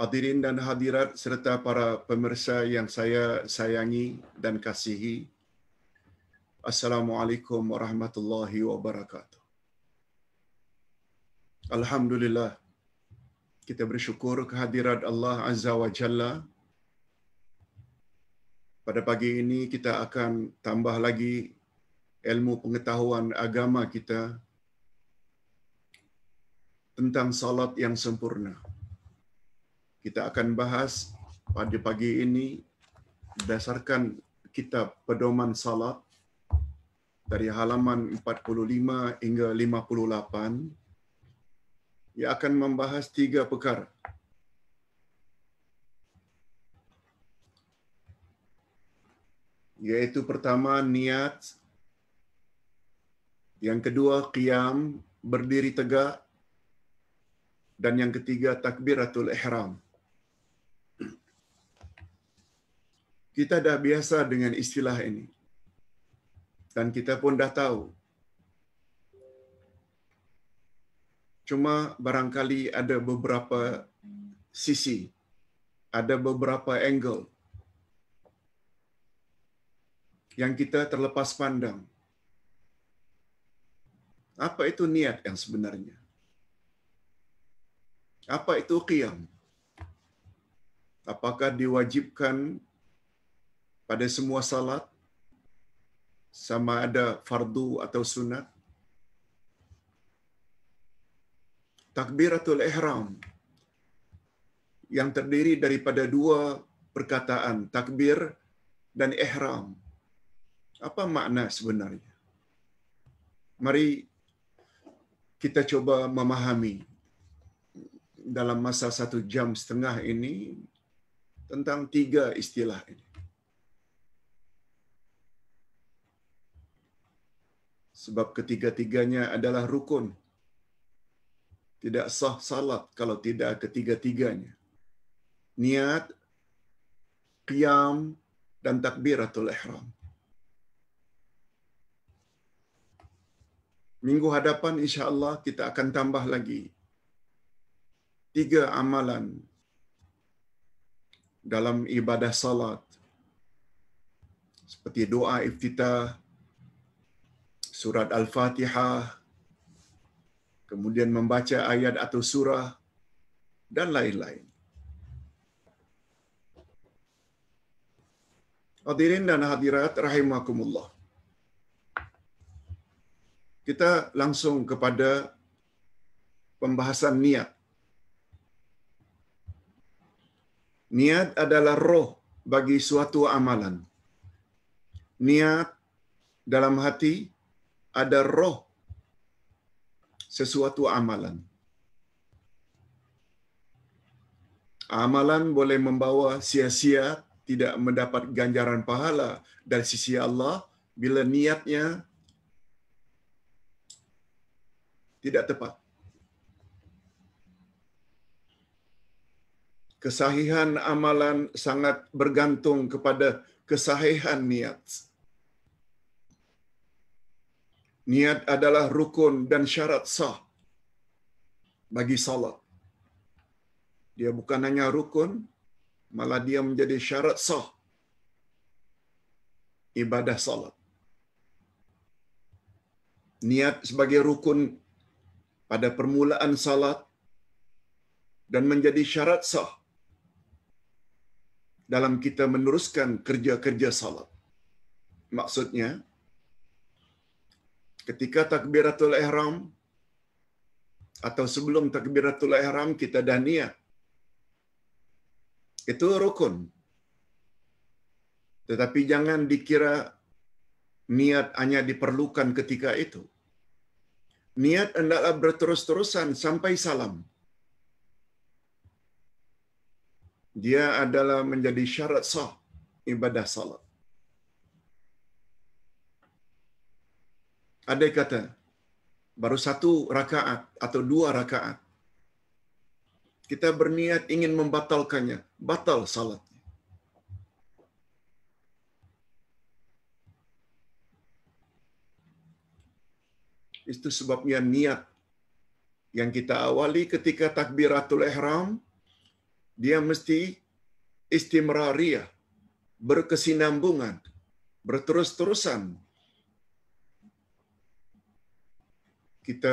hadirin dan hadirat serta para pemirsa yang saya sayangi dan kasihi. Assalamualaikum warahmatullahi wabarakatuh. Alhamdulillah, kita bersyukur kehadirat Allah Azza wa Jalla. Pada pagi ini kita akan tambah lagi ilmu pengetahuan agama kita tentang salat yang sempurna kita akan bahas pada pagi ini berdasarkan kitab pedoman salat dari halaman 45 hingga 58 ia akan membahas tiga perkara yaitu pertama niat yang kedua qiyam berdiri tegak dan yang ketiga takbiratul ihram kita dah biasa dengan istilah ini. Dan kita pun dah tahu. Cuma barangkali ada beberapa sisi, ada beberapa angle yang kita terlepas pandang. Apa itu niat yang sebenarnya? Apa itu qiyam? Apakah diwajibkan pada semua salat sama ada fardu atau sunat takbiratul ihram yang terdiri daripada dua perkataan takbir dan ihram apa makna sebenarnya mari kita coba memahami dalam masa satu jam setengah ini tentang tiga istilah ini. sebab ketiga-tiganya adalah rukun. Tidak sah salat kalau tidak ketiga-tiganya. Niat, qiyam, dan takbiratul ihram. Minggu hadapan insyaAllah kita akan tambah lagi tiga amalan dalam ibadah salat seperti doa iftitah, surat Al-Fatihah, kemudian membaca ayat atau surah, dan lain-lain. Hadirin dan hadirat rahimakumullah. Kita langsung kepada pembahasan niat. Niat adalah roh bagi suatu amalan. Niat dalam hati ada roh sesuatu amalan. Amalan boleh membawa sia-sia tidak mendapat ganjaran pahala dari sisi Allah bila niatnya tidak tepat. Kesahihan amalan sangat bergantung kepada kesahihan niat. Niat adalah rukun dan syarat sah bagi salat. Dia bukan hanya rukun, malah dia menjadi syarat sah ibadah salat. Niat sebagai rukun pada permulaan salat dan menjadi syarat sah dalam kita meneruskan kerja-kerja salat. Maksudnya, ketika takbiratul ihram atau sebelum takbiratul ihram kita dah niat. Itu rukun. Tetapi jangan dikira niat hanya diperlukan ketika itu. Niat hendaklah berterus-terusan sampai salam. Dia adalah menjadi syarat sah ibadah salat. Andai kata baru satu rakaat atau dua rakaat, kita berniat ingin membatalkannya, batal salat. Itu sebabnya niat yang kita awali ketika takbiratul ihram, dia mesti istimrariyah, berkesinambungan, berterus-terusan kita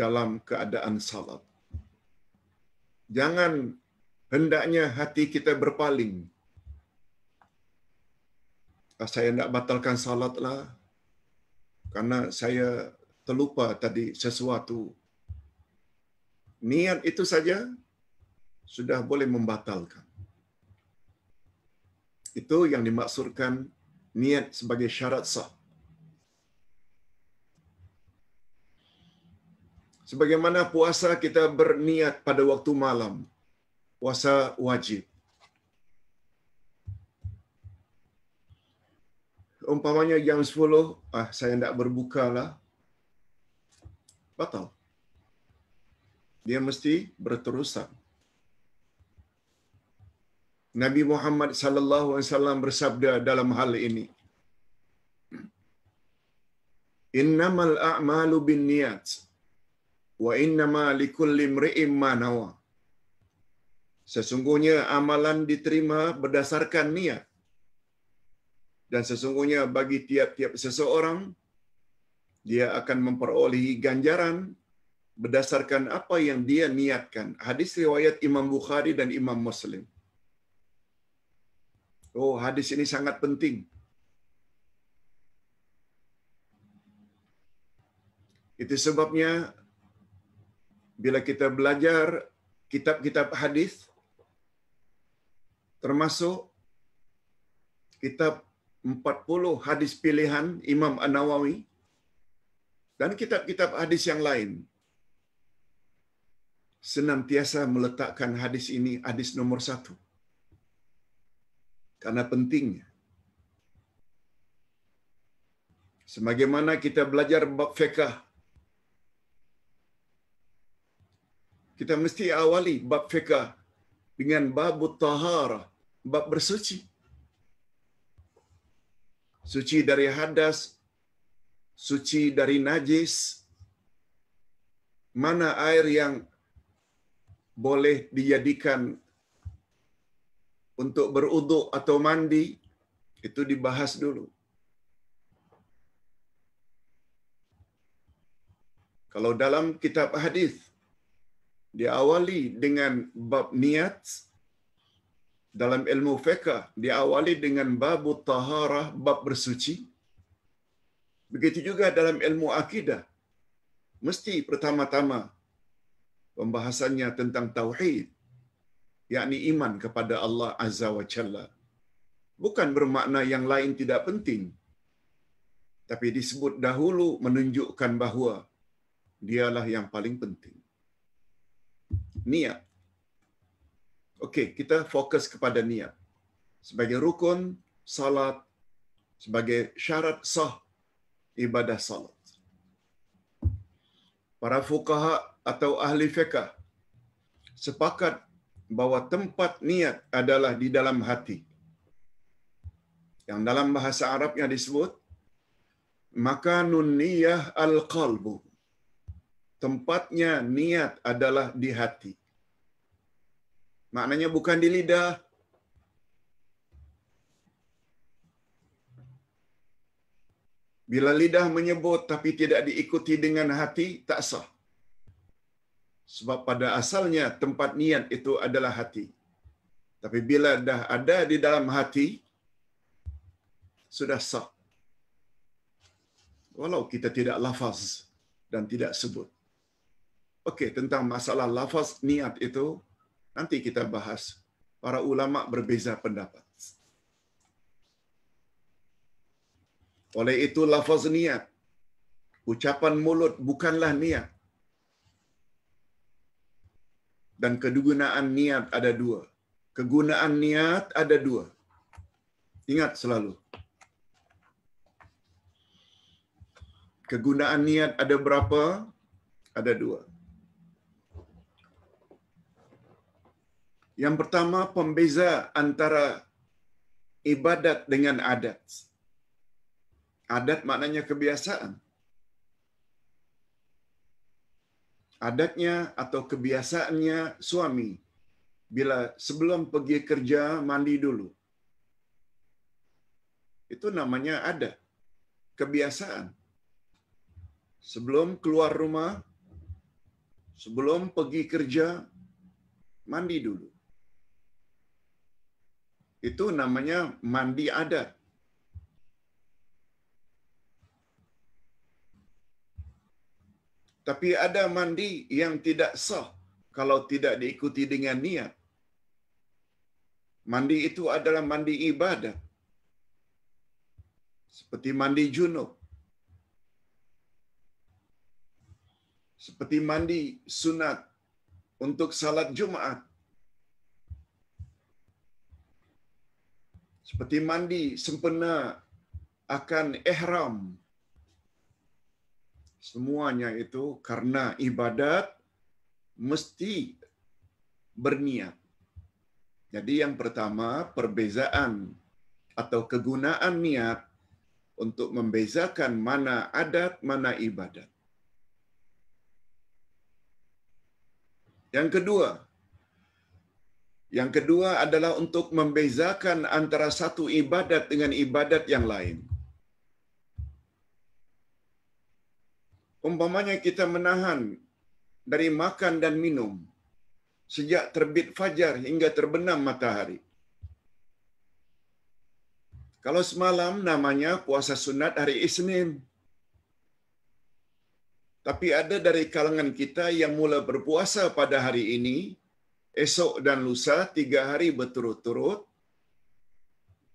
dalam keadaan salat. Jangan hendaknya hati kita berpaling. Ah, saya tidak batalkan salatlah karena saya terlupa tadi sesuatu. Niat itu saja sudah boleh membatalkan. Itu yang dimaksudkan niat sebagai syarat sah. sebagaimana puasa kita berniat pada waktu malam puasa wajib umpamanya jam 10 ah saya tidak berbuka lah batal dia mesti berterusan Nabi Muhammad sallallahu alaihi wasallam bersabda dalam hal ini Innamal a'malu binniyat wa innama likulli imri'in ma nawa. Sesungguhnya amalan diterima berdasarkan niat. Dan sesungguhnya bagi tiap-tiap seseorang dia akan memperolehi ganjaran berdasarkan apa yang dia niatkan. Hadis riwayat Imam Bukhari dan Imam Muslim. Oh, hadis ini sangat penting. Itu sebabnya bila kita belajar kitab-kitab hadis termasuk kitab 40 hadis pilihan Imam An-Nawawi dan kitab-kitab hadis yang lain senantiasa meletakkan hadis ini hadis nomor satu. Karena pentingnya. Sebagaimana kita belajar bab fiqah kita mesti awali bab fiqah dengan bab taharah, bab bersuci. Suci dari hadas, suci dari najis. Mana air yang boleh dijadikan untuk beruduk atau mandi itu dibahas dulu. Kalau dalam kitab hadis diawali dengan bab niat dalam ilmu fiqh diawali dengan bab taharah bab bersuci begitu juga dalam ilmu akidah mesti pertama-tama pembahasannya tentang tauhid yakni iman kepada Allah azza wa jalla bukan bermakna yang lain tidak penting tapi disebut dahulu menunjukkan bahwa dialah yang paling penting niat. Okey, kita fokus kepada niat. Sebagai rukun salat, sebagai syarat sah ibadah salat. Para fukaha atau ahli fiqh sepakat bahawa tempat niat adalah di dalam hati. Yang dalam bahasa Arabnya disebut maka niyah al-qalbu. Tempatnya niat adalah di hati. Maknanya bukan di lidah. Bila lidah menyebut tapi tidak diikuti dengan hati, tak sah. Sebab pada asalnya tempat niat itu adalah hati. Tapi bila dah ada di dalam hati, sudah sah. Walau kita tidak lafaz dan tidak sebut. Okey, tentang masalah lafaz niat itu, nanti kita bahas para ulama berbeza pendapat. Oleh itu lafaz niat, ucapan mulut bukanlah niat. Dan kegunaan niat ada dua. Kegunaan niat ada dua. Ingat selalu. Kegunaan niat ada berapa? Ada dua. Yang pertama, pembeza antara ibadat dengan adat. Adat maknanya kebiasaan. Adatnya atau kebiasaannya suami bila sebelum pergi kerja mandi dulu. Itu namanya adat, kebiasaan. Sebelum keluar rumah, sebelum pergi kerja mandi dulu. Itu namanya mandi adat. Tapi ada mandi yang tidak sah kalau tidak diikuti dengan niat. Mandi itu adalah mandi ibadat, Seperti mandi junub. Seperti mandi sunat untuk salat Jumat. Seperti mandi sempena akan ihram. Semuanya itu karena ibadat mesti berniat. Jadi yang pertama perbezaan atau kegunaan niat untuk membezakan mana adat, mana ibadat. Yang kedua, Yang kedua adalah untuk membezakan antara satu ibadat dengan ibadat yang lain. Umpamanya kita menahan dari makan dan minum sejak terbit fajar hingga terbenam matahari. Kalau semalam namanya puasa sunat hari Isnin. Tapi ada dari kalangan kita yang mula berpuasa pada hari ini, esok dan lusa tiga hari berturut-turut.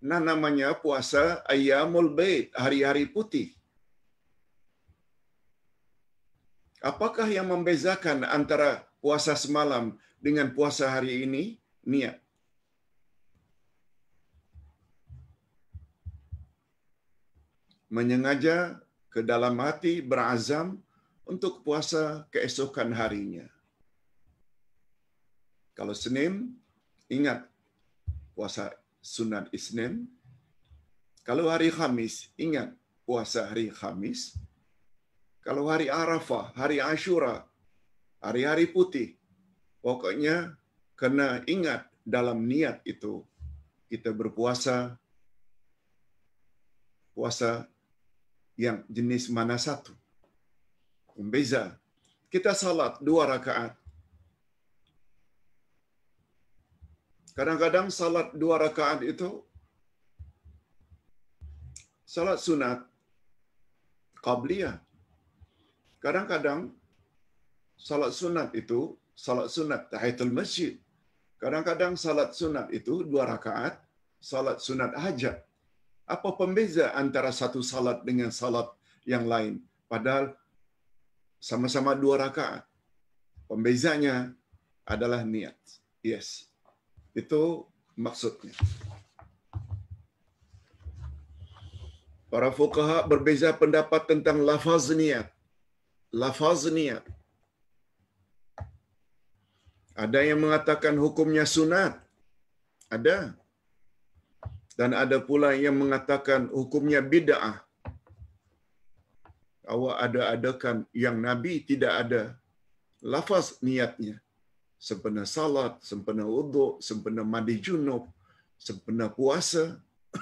Nah namanya puasa Ayyamul Bait, hari-hari putih. Apakah yang membezakan antara puasa semalam dengan puasa hari ini? Niat. Menyengaja ke dalam hati berazam untuk puasa keesokan harinya. Kalau Senin, ingat puasa sunat Isnin. Kalau hari Kamis, ingat puasa hari Kamis. Kalau hari Arafah, hari Ashura, hari-hari putih, pokoknya kena ingat dalam niat itu kita berpuasa puasa yang jenis mana satu. Pembeza. Kita salat dua rakaat Kadang-kadang salat dua rakaat itu, salat sunat, qabliyah. Kadang-kadang salat sunat itu, salat sunat tahiyatul masjid. Kadang-kadang salat sunat itu dua rakaat, salat sunat hajat. Apa pembeza antara satu salat dengan salat yang lain? Padahal sama-sama dua rakaat. Pembezanya adalah niat. Yes, itu maksudnya. Para fukaha berbeza pendapat tentang lafaz niat. Lafaz niat. Ada yang mengatakan hukumnya sunat. Ada. Dan ada pula yang mengatakan hukumnya bid'ah. Awak ada-adakan yang Nabi tidak ada lafaz niatnya sempena salat, sempena uduk, sempena mandi junub, sempena puasa.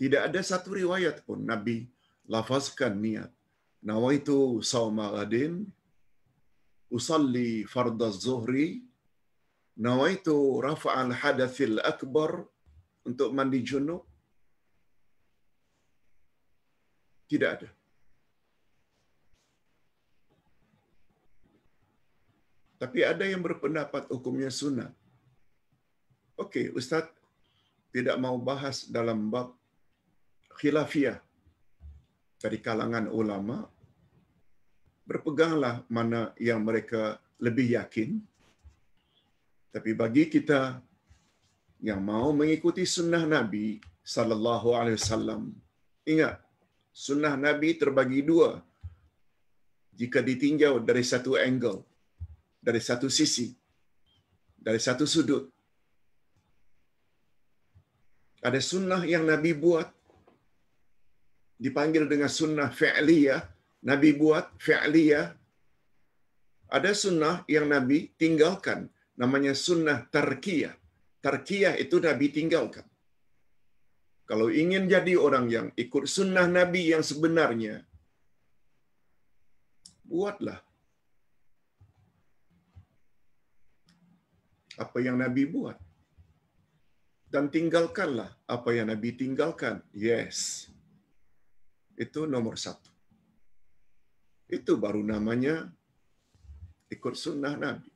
Tidak ada satu riwayat pun Nabi lafazkan niat. Nawaitu itu saumaradin, usalli fardaz zuhri, nawaitu itu rafa'al hadathil akbar untuk mandi junub. Tidak ada. Tapi ada yang berpendapat hukumnya sunat. Oke, okay, Ustaz tidak mau bahas dalam bab khilafiyah dari kalangan ulama. Berpeganglah mana yang mereka lebih yakin. Tapi bagi kita yang mau mengikuti sunnah Nabi sallallahu alaihi wasallam. Ingat, sunnah Nabi terbagi dua. Jika ditinjau dari satu angle, dari satu sisi, dari satu sudut. Ada sunnah yang Nabi buat, dipanggil dengan sunnah fi'liyah, Nabi buat fi'liyah. Ada sunnah yang Nabi tinggalkan, namanya sunnah tarkiyah. Tarkiyah itu Nabi tinggalkan. Kalau ingin jadi orang yang ikut sunnah Nabi yang sebenarnya, buatlah apa yang Nabi buat. Dan tinggalkanlah apa yang Nabi tinggalkan. Yes. Itu nomor satu. Itu baru namanya ikut sunnah Nabi.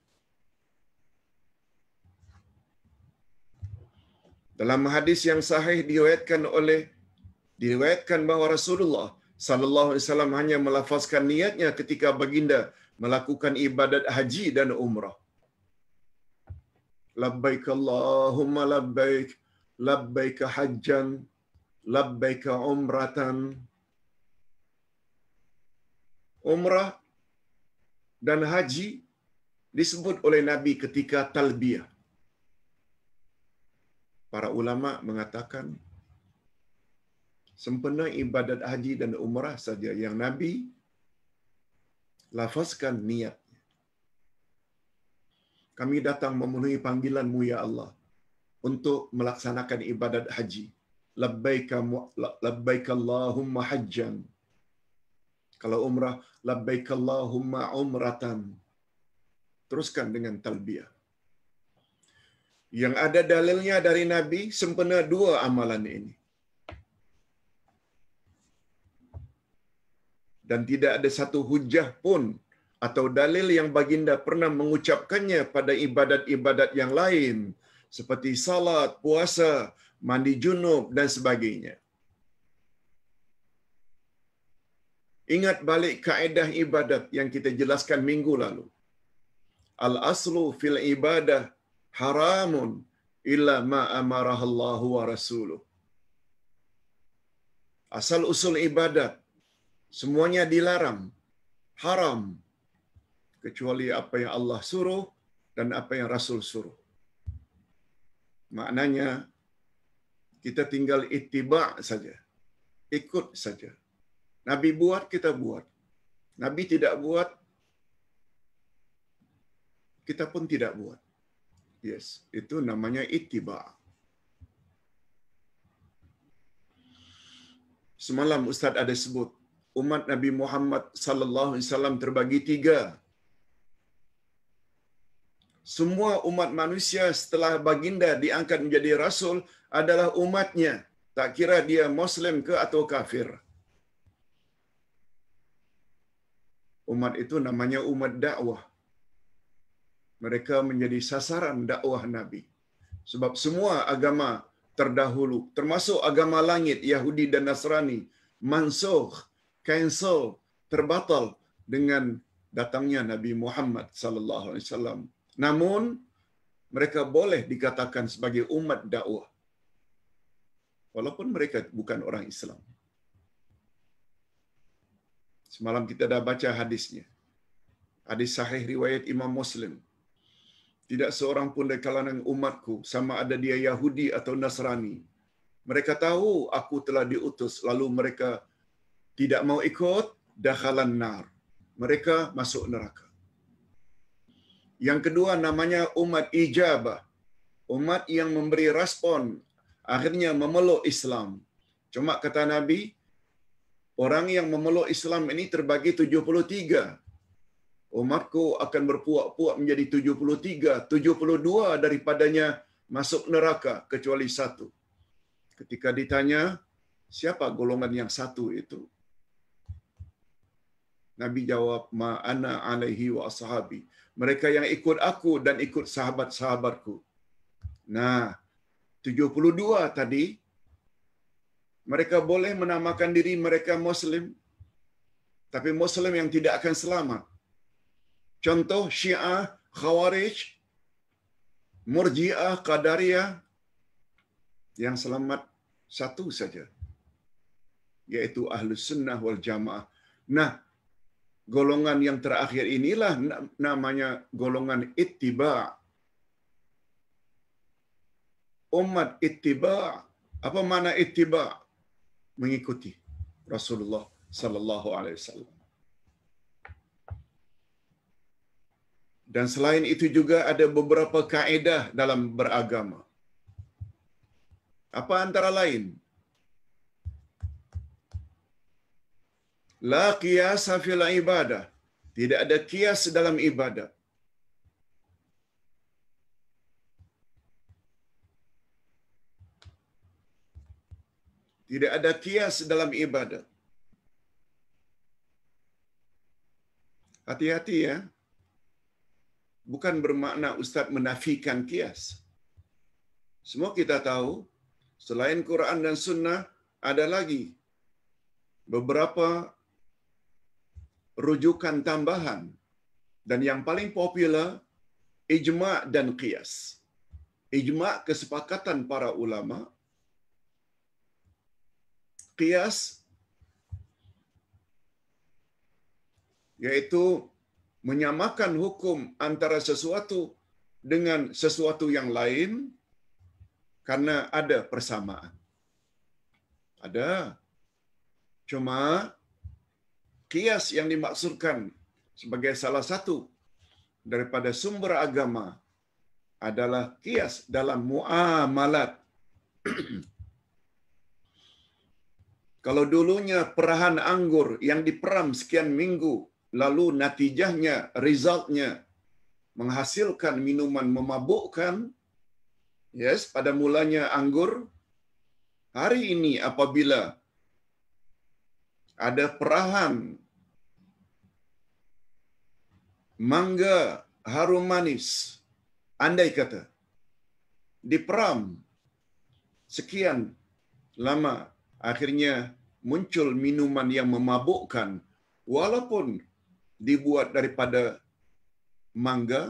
Dalam hadis yang sahih diriwayatkan oleh diriwayatkan bahawa Rasulullah sallallahu alaihi wasallam hanya melafazkan niatnya ketika baginda melakukan ibadat haji dan umrah. لبيك اللهم لبيك لبيك حجا لبيك عمرة عمرة dan haji disebut oleh Nabi ketika talbiyah. Para ulama mengatakan sempena ibadat haji dan umrah saja yang Nabi lafazkan niat kami datang memenuhi panggilanmu ya Allah untuk melaksanakan ibadat haji. Labbaika labbaika Allahumma hajjan. Kalau umrah labbaika Allahumma umratan. Teruskan dengan talbiyah. Yang ada dalilnya dari Nabi sempena dua amalan ini. Dan tidak ada satu hujah pun atau dalil yang baginda pernah mengucapkannya pada ibadat-ibadat yang lain seperti salat, puasa, mandi junub dan sebagainya. Ingat balik kaedah ibadat yang kita jelaskan minggu lalu. Al-aslu fil ibadah haramun illa ma amarah Allah wa rasuluh. Asal usul ibadat semuanya dilarang, haram kecuali apa yang Allah suruh dan apa yang Rasul suruh. Maknanya kita tinggal itiba' saja. Ikut saja. Nabi buat kita buat. Nabi tidak buat kita pun tidak buat. Yes, itu namanya itiba'. Semalam Ustaz ada sebut umat Nabi Muhammad sallallahu alaihi wasallam terbagi tiga semua umat manusia setelah baginda diangkat menjadi rasul adalah umatnya tak kira dia muslim ke atau kafir umat itu namanya umat dakwah mereka menjadi sasaran dakwah nabi sebab semua agama terdahulu termasuk agama langit Yahudi dan Nasrani mansukh cancel terbatal dengan datangnya Nabi Muhammad sallallahu alaihi wasallam namun mereka boleh dikatakan sebagai umat dakwah walaupun mereka bukan orang Islam. Semalam kita dah baca hadisnya. Hadis sahih riwayat Imam Muslim. Tidak seorang pun dari kalangan umatku sama ada dia Yahudi atau Nasrani. Mereka tahu aku telah diutus lalu mereka tidak mau ikut dahalan nar. Mereka masuk neraka. Yang kedua namanya umat ijabah, Umat yang memberi respon akhirnya memeluk Islam. Cuma kata Nabi, orang yang memeluk Islam ini terbagi 73. Umatku akan berpuak-puak menjadi 73, 72 daripadanya masuk neraka kecuali satu. Ketika ditanya, siapa golongan yang satu itu? Nabi jawab, ma'ana alaihi wa ashabi mereka yang ikut aku dan ikut sahabat-sahabatku. Nah, 72 tadi, mereka boleh menamakan diri mereka Muslim, tapi Muslim yang tidak akan selamat. Contoh Syiah, Khawarij, Murjiah, Qadariyah, yang selamat satu saja, yaitu Ahlus Sunnah wal Jamaah. Nah, golongan yang terakhir inilah namanya golongan ittiba. Umat ittiba. Apa mana ittiba? Mengikuti Rasulullah sallallahu alaihi wasallam. Dan selain itu juga ada beberapa kaedah dalam beragama. Apa antara lain? La qiyasa fil ibadah. Tidak ada kias dalam ibadah. Tidak ada kias dalam ibadah. Hati-hati ya. Bukan bermakna Ustaz menafikan kias. Semua kita tahu, selain Quran dan Sunnah, ada lagi beberapa rujukan tambahan dan yang paling popular ijma dan qiyas. Ijma kesepakatan para ulama. Qiyas yaitu menyamakan hukum antara sesuatu dengan sesuatu yang lain karena ada persamaan. Ada. Cuma kias yang dimaksudkan sebagai salah satu daripada sumber agama adalah kias dalam muamalat. Kalau dulunya perahan anggur yang diperam sekian minggu, lalu natijahnya, resultnya menghasilkan minuman memabukkan, yes, pada mulanya anggur, hari ini apabila ada perahan mangga harum manis andai kata diperam sekian lama akhirnya muncul minuman yang memabukkan walaupun dibuat daripada mangga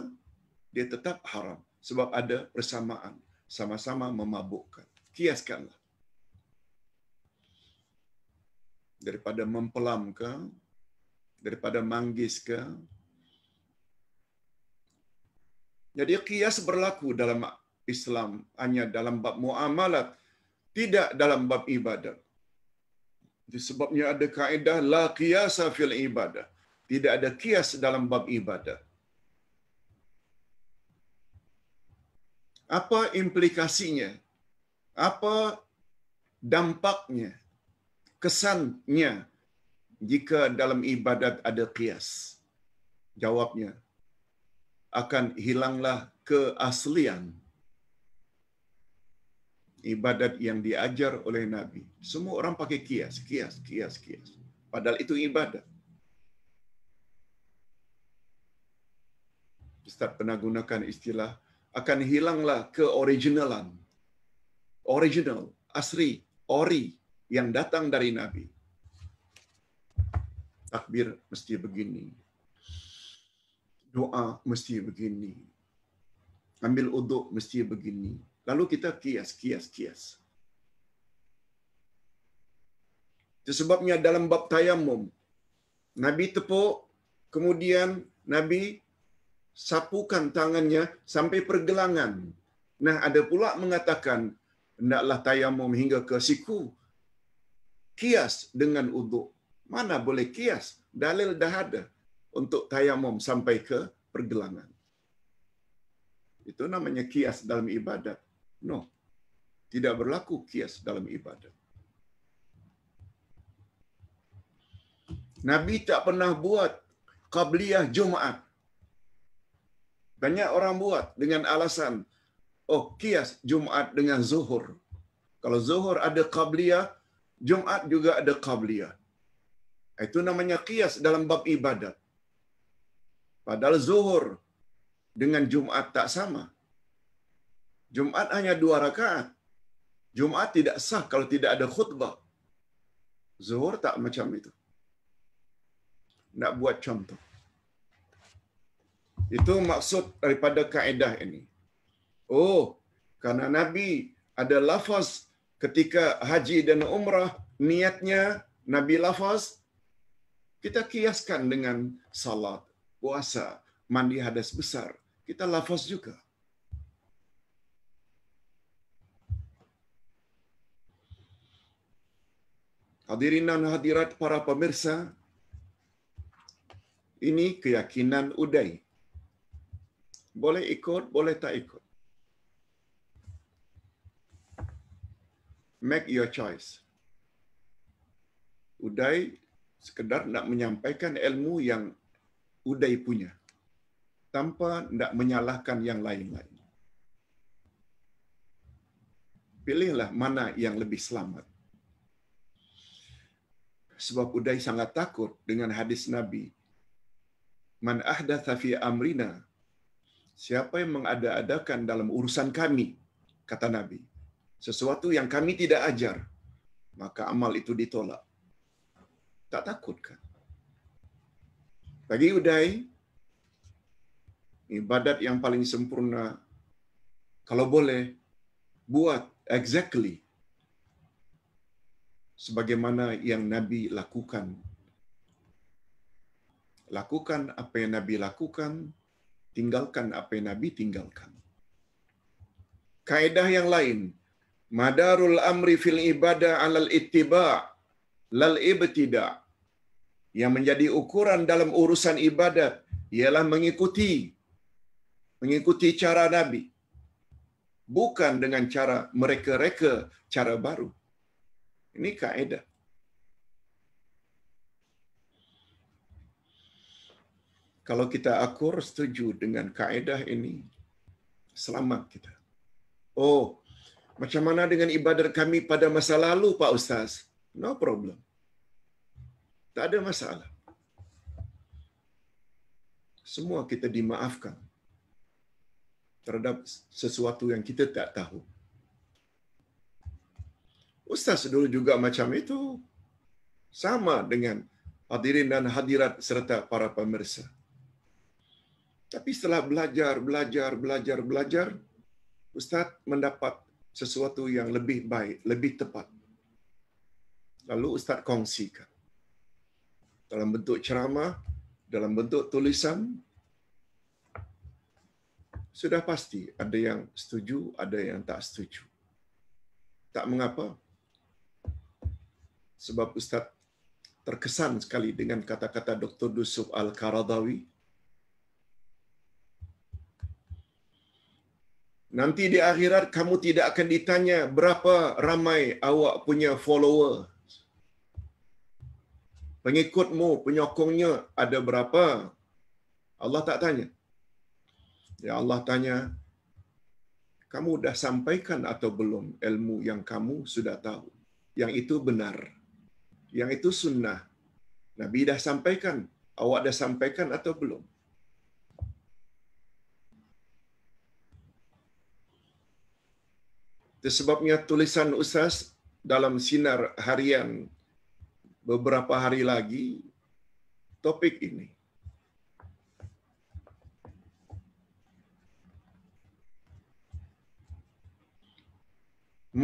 dia tetap haram sebab ada persamaan sama-sama memabukkan kiaskanlah daripada mempelam ke, daripada manggis ke. Jadi kias berlaku dalam Islam hanya dalam bab muamalat, tidak dalam bab ibadat. Sebabnya ada kaedah la qiyasa fil ibadah. Tidak ada kias dalam bab ibadah. Apa implikasinya? Apa dampaknya kesannya jika dalam ibadat ada kias? Jawabnya, akan hilanglah keaslian ibadat yang diajar oleh Nabi. Semua orang pakai kias, kias, kias, kias. Padahal itu ibadat. Ustaz pernah gunakan istilah, akan hilanglah keoriginalan. Original, asri, ori yang datang dari Nabi. Takbir mesti begini. Doa mesti begini. Ambil uduk mesti begini. Lalu kita kias, kias, kias. Sebabnya dalam bab tayamum, Nabi tepuk, kemudian Nabi sapukan tangannya sampai pergelangan. Nah, ada pula mengatakan, hendaklah tayamum hingga ke siku, kias dengan uduk. Mana boleh kias? Dalil dah ada untuk tayamum sampai ke pergelangan. Itu namanya kias dalam ibadat. No. Tidak berlaku kias dalam ibadat. Nabi tak pernah buat qabliyah Jumaat. Banyak orang buat dengan alasan oh kias Jumaat dengan zuhur. Kalau zuhur ada qabliyah, Jumat juga ada qabliyah. Itu namanya kias dalam bab ibadat. Padahal zuhur dengan Jumat tak sama. Jumat hanya dua rakaat. Jumat tidak sah kalau tidak ada khutbah. Zuhur tak macam itu. Nak buat contoh. Itu maksud daripada kaedah ini. Oh, karena Nabi ada lafaz ketika haji dan umrah niatnya Nabi lafaz kita kiaskan dengan salat, puasa, mandi hadas besar, kita lafaz juga. Hadirin dan hadirat para pemirsa, ini keyakinan Uday. Boleh ikut, boleh tak ikut. make your choice. Uday sekedar nak menyampaikan ilmu yang Uday punya tanpa nak menyalahkan yang lain-lain. Pilihlah mana yang lebih selamat. Sebab Uday sangat takut dengan hadis Nabi. Man ahdatha fi amrina. Siapa yang mengada-adakan dalam urusan kami, kata Nabi. sesuatu yang kami tidak ajar, maka amal itu ditolak. Tak takut kan? Bagi Uday, ibadat yang paling sempurna, kalau boleh, buat exactly sebagaimana yang Nabi lakukan. Lakukan apa yang Nabi lakukan, tinggalkan apa yang Nabi tinggalkan. Kaedah yang lain, madarul amri fil ibadah alal ittiba lal ibtida yang menjadi ukuran dalam urusan ibadah ialah mengikuti mengikuti cara nabi bukan dengan cara mereka-reka cara baru ini kaedah kalau kita akur setuju dengan kaedah ini selamat kita oh macam mana dengan ibadat kami pada masa lalu, Pak Ustaz? No problem. Tak ada masalah. Semua kita dimaafkan terhadap sesuatu yang kita tak tahu. Ustaz dulu juga macam itu. Sama dengan hadirin dan hadirat serta para pemirsa. Tapi setelah belajar, belajar, belajar, belajar, Ustaz mendapat sesuatu yang lebih baik, lebih tepat. Lalu Ustaz kongsikan. Dalam bentuk ceramah, dalam bentuk tulisan, sudah pasti ada yang setuju, ada yang tak setuju. Tak mengapa. Sebab Ustaz terkesan sekali dengan kata-kata Dr. Dusuf Al-Karadawi, Nanti di akhirat kamu tidak akan ditanya berapa ramai awak punya follower. Pengikutmu, penyokongnya ada berapa? Allah tak tanya. Ya Allah tanya, kamu dah sampaikan atau belum ilmu yang kamu sudah tahu? Yang itu benar. Yang itu sunnah. Nabi dah sampaikan, awak dah sampaikan atau belum? Tersebabnya tulisan Ustaz dalam sinar harian beberapa hari lagi topik ini.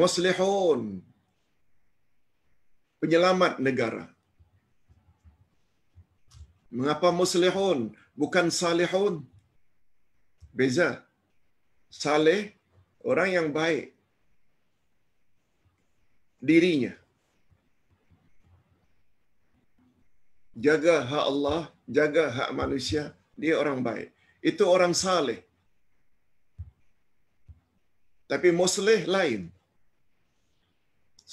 Muslihun penyelamat negara. Mengapa muslihun bukan salihun? Beza. Saleh orang yang baik dirinya. Jaga hak Allah, jaga hak manusia, dia orang baik. Itu orang saleh. Tapi musleh lain.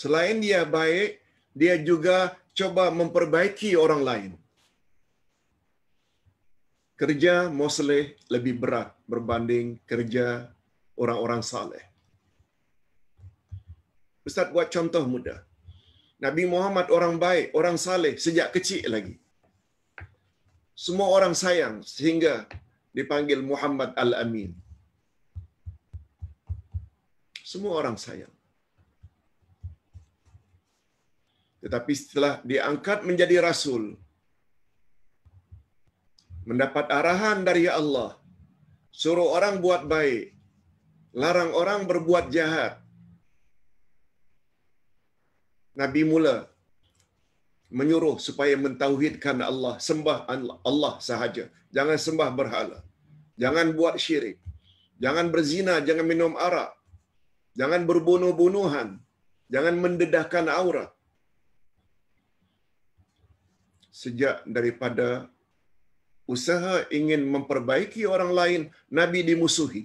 Selain dia baik, dia juga coba memperbaiki orang lain. Kerja musleh lebih berat berbanding kerja orang-orang saleh. Ustaz buat contoh mudah. Nabi Muhammad orang baik, orang saleh sejak kecil lagi. Semua orang sayang sehingga dipanggil Muhammad Al-Amin. Semua orang sayang. Tetapi setelah diangkat menjadi rasul, mendapat arahan dari Allah, suruh orang buat baik, larang orang berbuat jahat. Nabi mula menyuruh supaya mentauhidkan Allah, sembah Allah sahaja. Jangan sembah berhala. Jangan buat syirik. Jangan berzina, jangan minum arak. Jangan berbunuh-bunuhan. Jangan mendedahkan aurat. Sejak daripada usaha ingin memperbaiki orang lain, Nabi dimusuhi.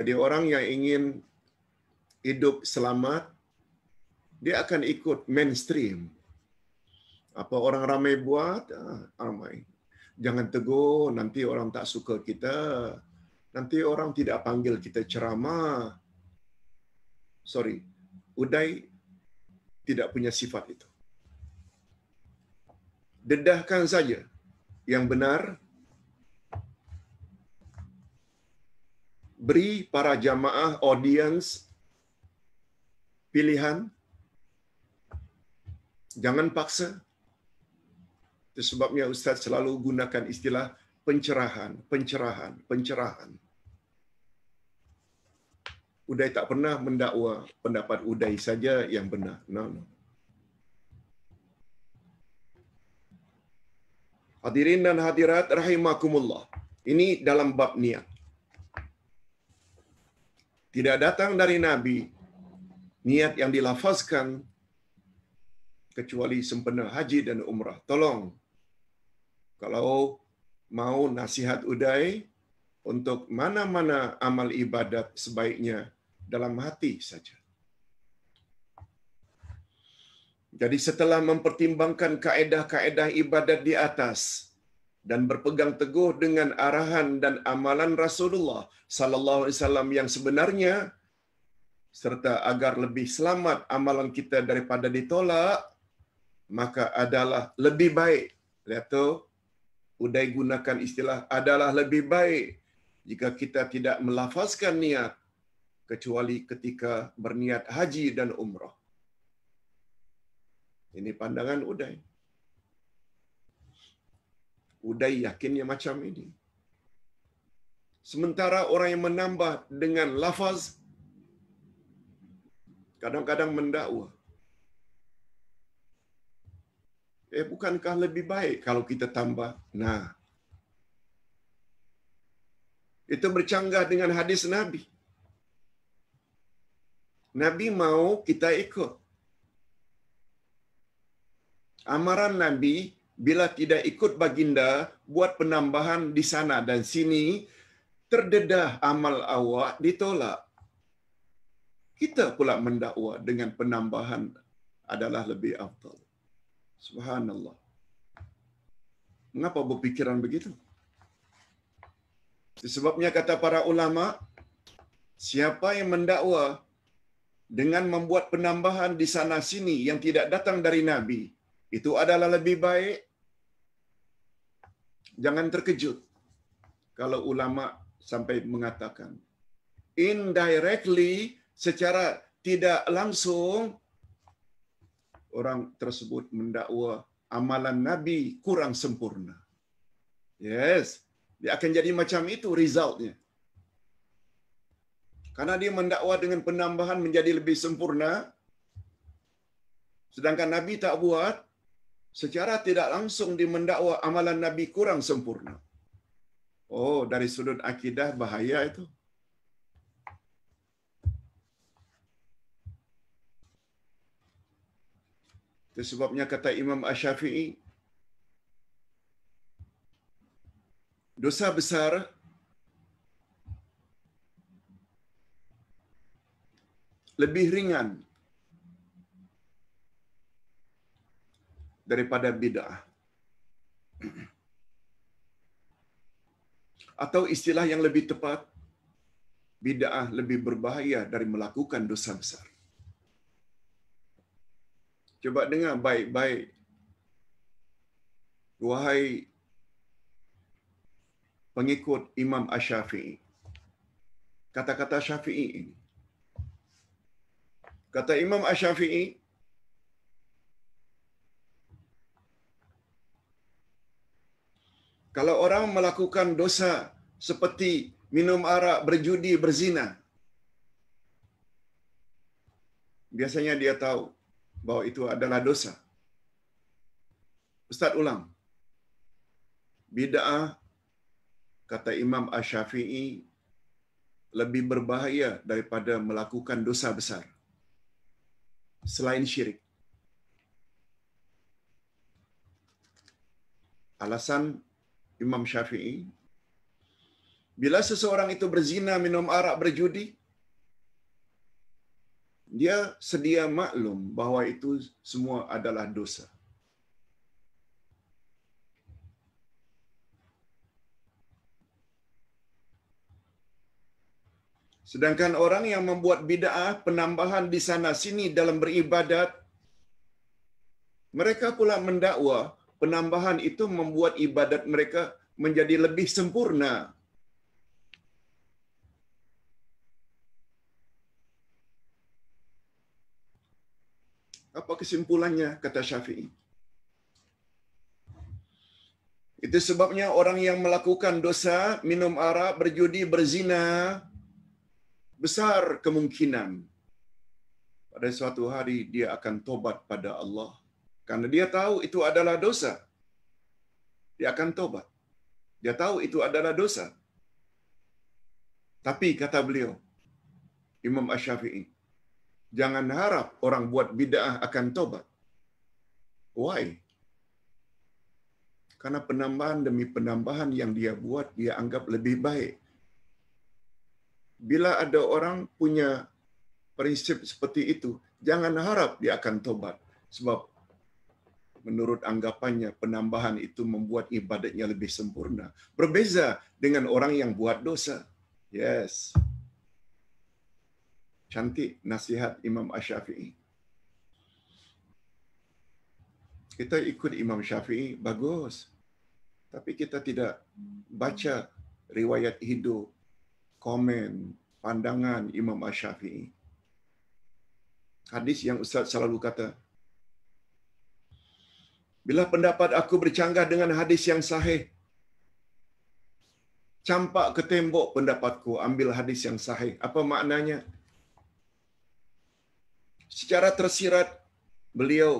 Jadi orang yang ingin hidup selamat, dia akan ikut mainstream. Apa orang ramai buat, ah, ramai. Jangan tegur, nanti orang tak suka kita. Nanti orang tidak panggil kita ceramah. Sorry, Uday tidak punya sifat itu. Dedahkan saja yang benar, beri para jamaah audience pilihan. Jangan paksa. Itu sebabnya Ustaz selalu gunakan istilah pencerahan, pencerahan, pencerahan. Uday tak pernah mendakwa pendapat Uday saja yang benar. No, no. Hadirin dan hadirat rahimakumullah. Ini dalam bab niat. tidak datang dari Nabi niat yang dilafazkan kecuali sempena haji dan umrah. Tolong kalau mau nasihat Uday untuk mana-mana amal ibadat sebaiknya dalam hati saja. Jadi setelah mempertimbangkan kaedah-kaedah ibadat di atas, dan berpegang teguh dengan arahan dan amalan Rasulullah sallallahu alaihi wasallam yang sebenarnya serta agar lebih selamat amalan kita daripada ditolak maka adalah lebih baik lihat tu udai gunakan istilah adalah lebih baik jika kita tidak melafazkan niat kecuali ketika berniat haji dan umrah ini pandangan udai Udai yakinnya macam ini. Sementara orang yang menambah dengan lafaz, kadang-kadang mendakwa. Eh, bukankah lebih baik kalau kita tambah? Nah, itu bercanggah dengan hadis Nabi. Nabi mau kita ikut. Amaran Nabi bila tidak ikut baginda buat penambahan di sana dan sini terdedah amal awak ditolak kita pula mendakwa dengan penambahan adalah lebih afdal subhanallah mengapa berpikiran begitu sebabnya kata para ulama siapa yang mendakwa dengan membuat penambahan di sana sini yang tidak datang dari nabi itu adalah lebih baik jangan terkejut kalau ulama sampai mengatakan indirectly secara tidak langsung orang tersebut mendakwa amalan nabi kurang sempurna. Yes, dia akan jadi macam itu resultnya. Karena dia mendakwa dengan penambahan menjadi lebih sempurna sedangkan nabi tak buat secara tidak langsung dimendakwa amalan Nabi kurang sempurna. Oh, dari sudut akidah bahaya itu. Itu sebabnya kata Imam Ash-Syafi'i, dosa besar lebih ringan daripada bid'ah. Atau istilah yang lebih tepat, bid'ah lebih berbahaya dari melakukan dosa besar. Coba dengar baik-baik. Wahai pengikut Imam Ash-Syafi'i. Kata-kata Syafi'i ini. Kata Imam Ash-Syafi'i, Kalau orang melakukan dosa seperti minum arak, berjudi, berzina, biasanya dia tahu bahwa itu adalah dosa. Ustaz ulang. Bid'ah kata Imam Asy-Syafi'i lebih berbahaya daripada melakukan dosa besar selain syirik. Alasan Imam Syafi'i. Bila seseorang itu berzina, minum arak, berjudi, dia sedia maklum bahawa itu semua adalah dosa. Sedangkan orang yang membuat bid'ah penambahan di sana sini dalam beribadat, mereka pula mendakwa penambahan itu membuat ibadat mereka menjadi lebih sempurna. Apa kesimpulannya kata Syafi'i? Itu sebabnya orang yang melakukan dosa, minum arak, berjudi, berzina, besar kemungkinan pada suatu hari dia akan tobat pada Allah karena dia tahu itu adalah dosa. Dia akan tobat. Dia tahu itu adalah dosa. Tapi kata beliau, Imam Ash-Syafi'i, jangan harap orang buat bid'ah akan tobat. Why? Karena penambahan demi penambahan yang dia buat, dia anggap lebih baik. Bila ada orang punya prinsip seperti itu, jangan harap dia akan tobat. Sebab menurut anggapannya penambahan itu membuat ibadatnya lebih sempurna. Berbeza dengan orang yang buat dosa. Yes. Cantik nasihat Imam Ash-Syafi'i. Kita ikut Imam Syafi'i, bagus. Tapi kita tidak baca riwayat hidup, komen, pandangan Imam Ash-Syafi'i. Hadis yang Ustaz selalu kata, Bila pendapat aku bercanggah dengan hadis yang sahih, campak ke tembok pendapatku, ambil hadis yang sahih. Apa maknanya? Secara tersirat, beliau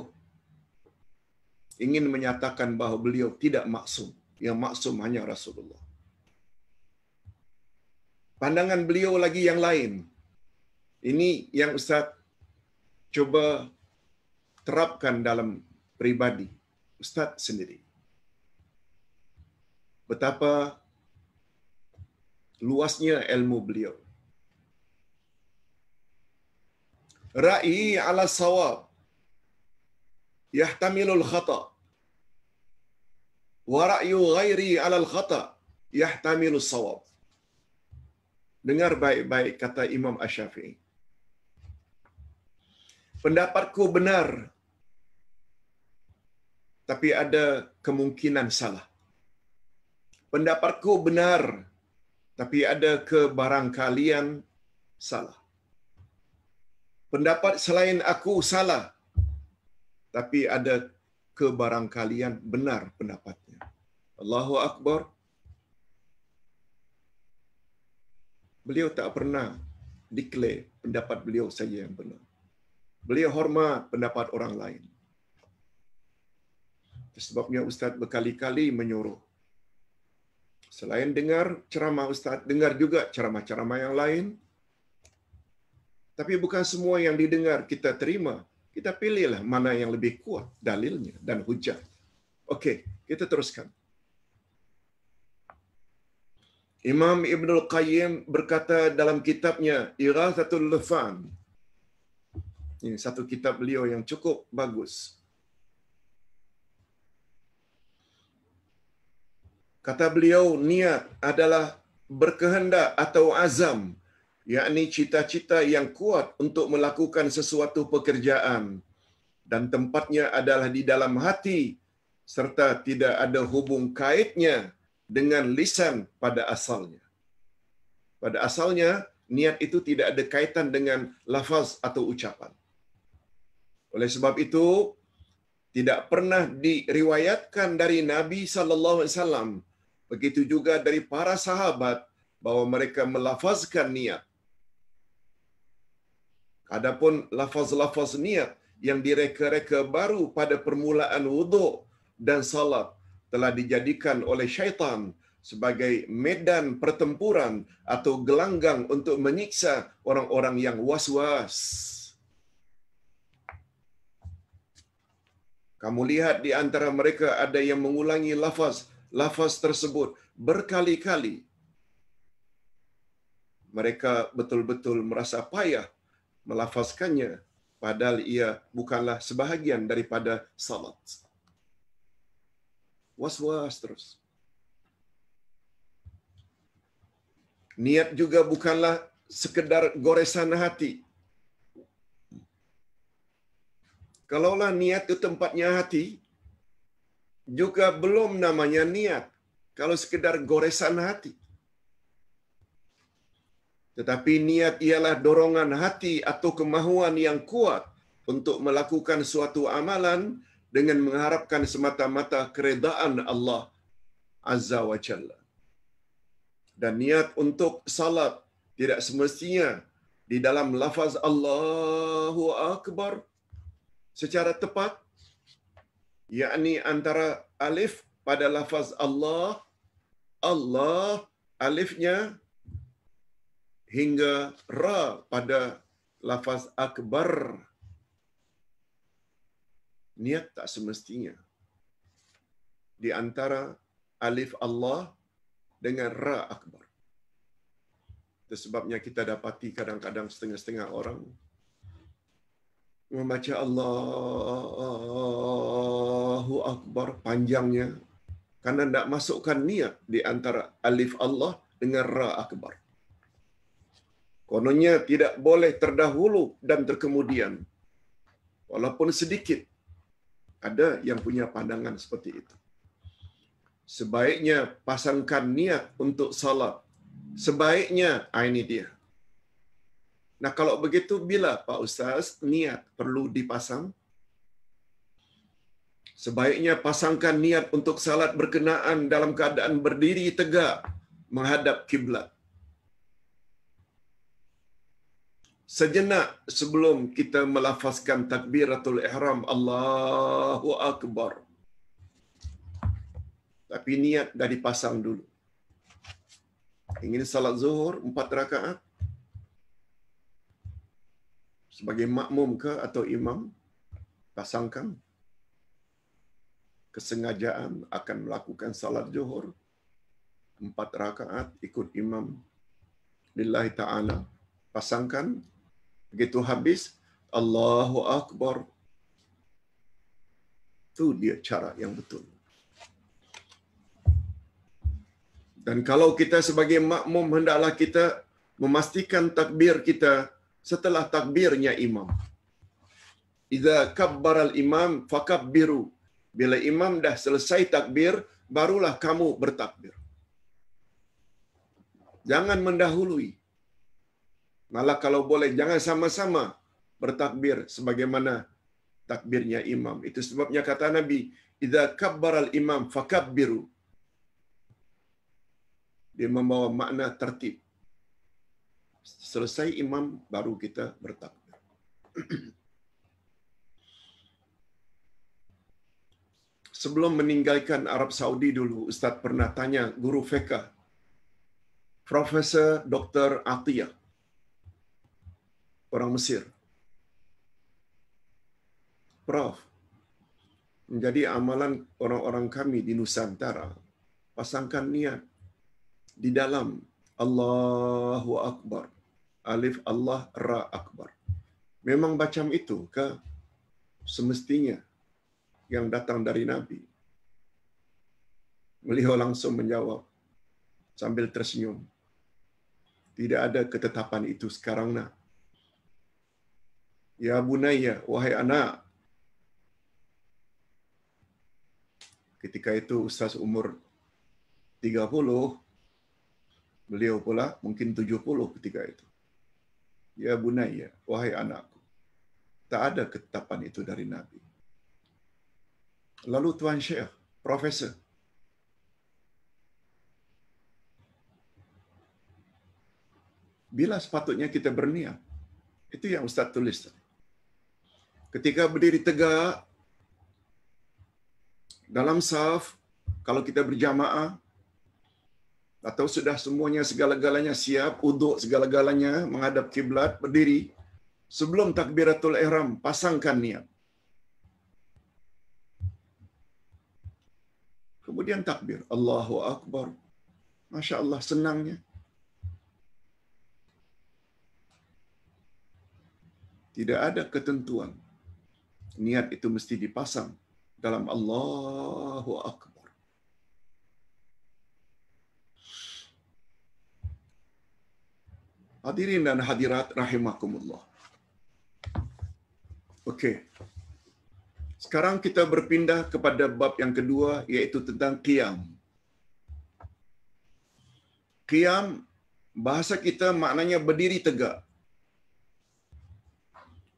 ingin menyatakan bahawa beliau tidak maksum. Yang maksum hanya Rasulullah. Pandangan beliau lagi yang lain. Ini yang Ustaz coba terapkan dalam pribadi ustaz sendiri betapa luasnya ilmu beliau ra'i ala sawab yahtamilu al-khata wa ra'yu ghairi ala al-khata yahtamilu sawab dengar baik-baik kata imam asy-syafi'i pendapatku benar tapi ada kemungkinan salah. Pendapatku benar, tapi ada kebarangkalian salah. Pendapat selain aku salah, tapi ada kebarangkalian benar pendapatnya. Allahu Akbar. Beliau tak pernah declare pendapat beliau saja yang benar. Beliau hormat pendapat orang lain. Sebabnya Ustaz berkali-kali menyuruh. Selain dengar ceramah Ustaz, dengar juga ceramah-ceramah yang lain. Tapi bukan semua yang didengar kita terima. Kita pilihlah mana yang lebih kuat dalilnya dan hujah. Okey, kita teruskan. Imam Ibn Al-Qayyim berkata dalam kitabnya Irathatul Lufan. Ini satu kitab beliau yang cukup bagus. kata beliau niat adalah berkehendak atau azam yakni cita-cita yang kuat untuk melakukan sesuatu pekerjaan dan tempatnya adalah di dalam hati serta tidak ada hubung kaitnya dengan lisan pada asalnya pada asalnya niat itu tidak ada kaitan dengan lafaz atau ucapan oleh sebab itu tidak pernah diriwayatkan dari Nabi sallallahu alaihi wasallam Begitu juga dari para sahabat bahwa mereka melafazkan niat. Adapun lafaz-lafaz niat yang direka-reka baru pada permulaan wudhu dan salat telah dijadikan oleh syaitan sebagai medan pertempuran atau gelanggang untuk menyiksa orang-orang yang was-was. Kamu lihat di antara mereka ada yang mengulangi lafaz lafaz tersebut berkali-kali mereka betul-betul merasa payah melafazkannya padahal ia bukanlah sebahagian daripada salat was-was terus niat juga bukanlah sekedar goresan hati kalaulah niat itu tempatnya hati juga belum namanya niat. Kalau sekedar goresan hati. Tetapi niat ialah dorongan hati atau kemahuan yang kuat untuk melakukan suatu amalan dengan mengharapkan semata-mata keredaan Allah Azza wa Jalla. Dan niat untuk salat tidak semestinya di dalam lafaz Allahu Akbar secara tepat, yakni antara alif pada lafaz Allah Allah alifnya hingga ra pada lafaz akbar niat tak semestinya di antara alif Allah dengan ra akbar. Itu sebabnya kita dapati kadang-kadang setengah-setengah orang membaca Allahu Akbar panjangnya karena tidak masukkan niat di antara alif Allah dengan ra akbar. Kononnya tidak boleh terdahulu dan terkemudian. Walaupun sedikit ada yang punya pandangan seperti itu. Sebaiknya pasangkan niat untuk salat. Sebaiknya, ah, ini dia, Nah kalau begitu bila Pak Ustaz niat perlu dipasang? Sebaiknya pasangkan niat untuk salat berkenaan dalam keadaan berdiri tegak menghadap kiblat. Sejenak sebelum kita melafazkan takbiratul ihram Allahu akbar. Tapi niat dah dipasang dulu. Ingin salat zuhur empat rakaat, sebagai makmum ke atau imam pasangkan kesengajaan akan melakukan salat zuhur empat rakaat ikut imam lillahi ta'ala pasangkan begitu habis Allahu Akbar itu dia cara yang betul dan kalau kita sebagai makmum hendaklah kita memastikan takbir kita setelah takbirnya imam. Idza kabbara al-imam fakabbiru. Bila imam dah selesai takbir, barulah kamu bertakbir. Jangan mendahului. Malah kalau boleh jangan sama-sama bertakbir sebagaimana takbirnya imam. Itu sebabnya kata Nabi, "Idza kabbara al-imam fakabbiru." Dia membawa makna tertib. Selesai imam, baru kita bertakbir. Sebelum meninggalkan Arab Saudi dulu, Ustadz pernah tanya guru VK, Profesor Dr. Atiyah, orang Mesir. Prof, menjadi amalan orang-orang kami di Nusantara, pasangkan niat di dalam Allahu Akbar. Alif Allah Ra Akbar. Memang macam itu ke semestinya yang datang dari Nabi? Beliau langsung menjawab sambil tersenyum. Tidak ada ketetapan itu sekarang nak. Ya Bunaya, wahai anak. Ketika itu Ustaz umur beliau pula mungkin 70 ketika itu. Ya bunai ya wahai anakku, tak ada ketetapan itu dari Nabi. Lalu Tuan Syekh, Profesor, bila sepatutnya kita berniat? Itu yang Ustaz tulis Ketika berdiri tegak, dalam saf, kalau kita berjamaah, atau sudah semuanya segala-galanya siap, uduk segala-galanya menghadap kiblat, berdiri. Sebelum takbiratul ihram, pasangkan niat. Kemudian takbir, Allahu Akbar. Masya Allah, senangnya. Tidak ada ketentuan. Niat itu mesti dipasang dalam Allahu Akbar. Hadirin dan hadirat rahimakumullah. Okey. Sekarang kita berpindah kepada bab yang kedua iaitu tentang qiyam. Qiyam bahasa kita maknanya berdiri tegak.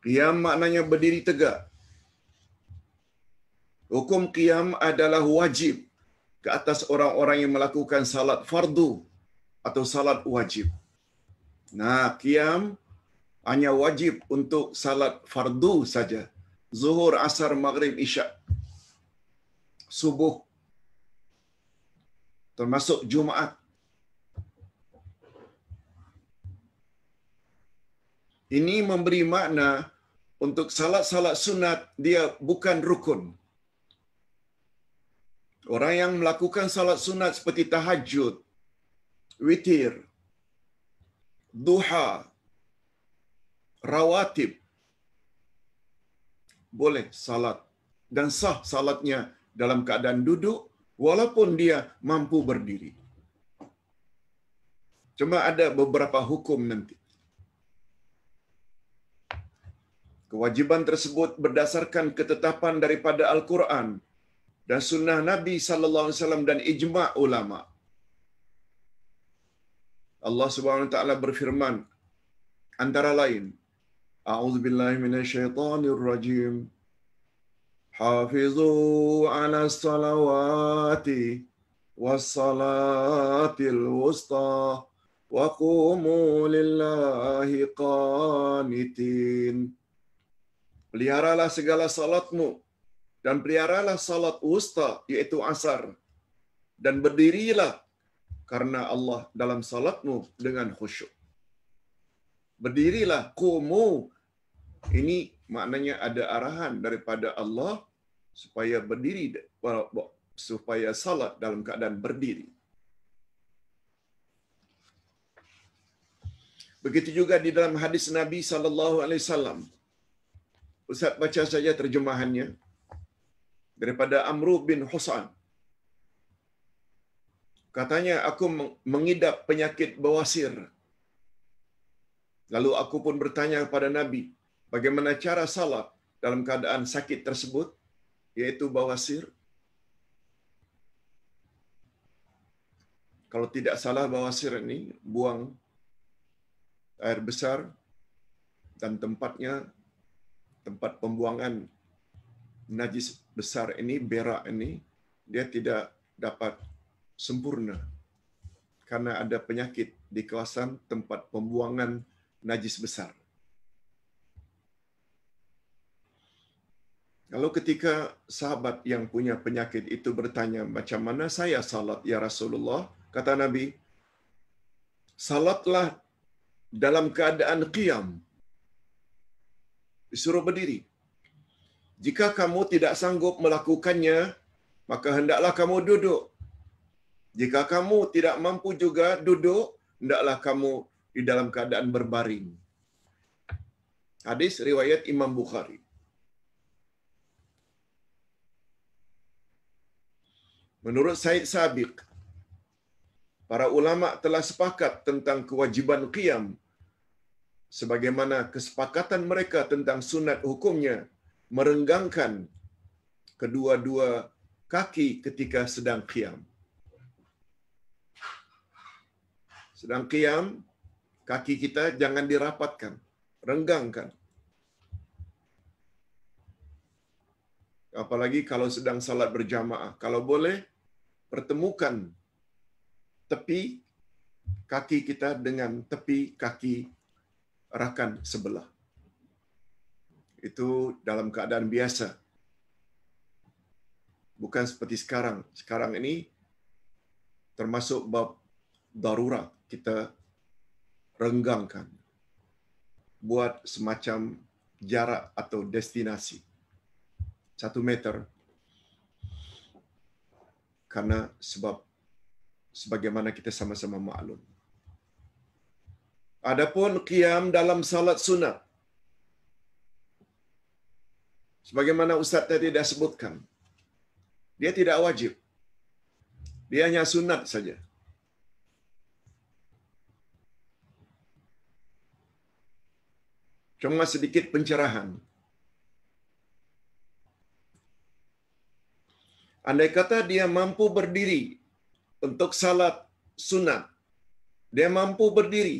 Qiyam maknanya berdiri tegak. Hukum qiyam adalah wajib ke atas orang-orang yang melakukan salat fardu atau salat wajib. Nah, kiam hanya wajib untuk salat fardu saja. Zuhur, asar, maghrib, isyak. Subuh. Termasuk Jumaat. Ini memberi makna untuk salat-salat sunat, dia bukan rukun. Orang yang melakukan salat sunat seperti tahajud, witir, duha, rawatib. Boleh salat. Dan sah salatnya dalam keadaan duduk, walaupun dia mampu berdiri. Cuma ada beberapa hukum nanti. Kewajiban tersebut berdasarkan ketetapan daripada Al-Quran dan sunnah Nabi sallallahu alaihi wasallam dan ijma ulama. Allah Subhanahu Wa taala berfirman antara lain A'udzu billahi minasyaitonir rajim Hafizu ala salawati wassalatil wusta wa qumu lillahi qanitin Peliharalah segala salatmu dan peliharalah salat wusta yaitu asar dan berdirilah karena Allah dalam salatmu dengan khusyuk. Berdirilah kumu. Ini maknanya ada arahan daripada Allah supaya berdiri supaya salat dalam keadaan berdiri. Begitu juga di dalam hadis Nabi sallallahu alaihi wasallam. Ustaz baca saja terjemahannya daripada Amru bin Husain. Katanya aku mengidap penyakit bawasir. Lalu aku pun bertanya kepada Nabi, bagaimana cara salat dalam keadaan sakit tersebut, yaitu bawasir? Kalau tidak salah bawasir ini buang air besar dan tempatnya tempat pembuangan najis besar ini, berak ini, dia tidak dapat sempurna karena ada penyakit di kawasan tempat pembuangan najis besar. Kalau ketika sahabat yang punya penyakit itu bertanya, macam mana saya salat ya Rasulullah? Kata Nabi, salatlah dalam keadaan qiyam. Disuruh berdiri. Jika kamu tidak sanggup melakukannya, maka hendaklah kamu duduk. Jika kamu tidak mampu juga duduk, hendaklah kamu di dalam keadaan berbaring. Hadis riwayat Imam Bukhari. Menurut Said Sabiq, para ulama telah sepakat tentang kewajiban qiyam sebagaimana kesepakatan mereka tentang sunat hukumnya merenggangkan kedua-dua kaki ketika sedang qiyam. Sedang kiam kaki kita jangan dirapatkan, renggangkan. Apalagi kalau sedang salat berjamaah. Kalau boleh, pertemukan tepi kaki kita dengan tepi kaki rakan sebelah. Itu dalam keadaan biasa. Bukan seperti sekarang. Sekarang ini termasuk bab darurat kita renggangkan buat semacam jarak atau destinasi satu meter karena sebab sebagaimana kita sama-sama maklum Adapun qiyam dalam salat sunat. Sebagaimana Ustaz tadi dah sebutkan. Dia tidak wajib. Dia hanya sunat saja. cuma sedikit pencerahan. Andai kata dia mampu berdiri untuk salat sunat, dia mampu berdiri,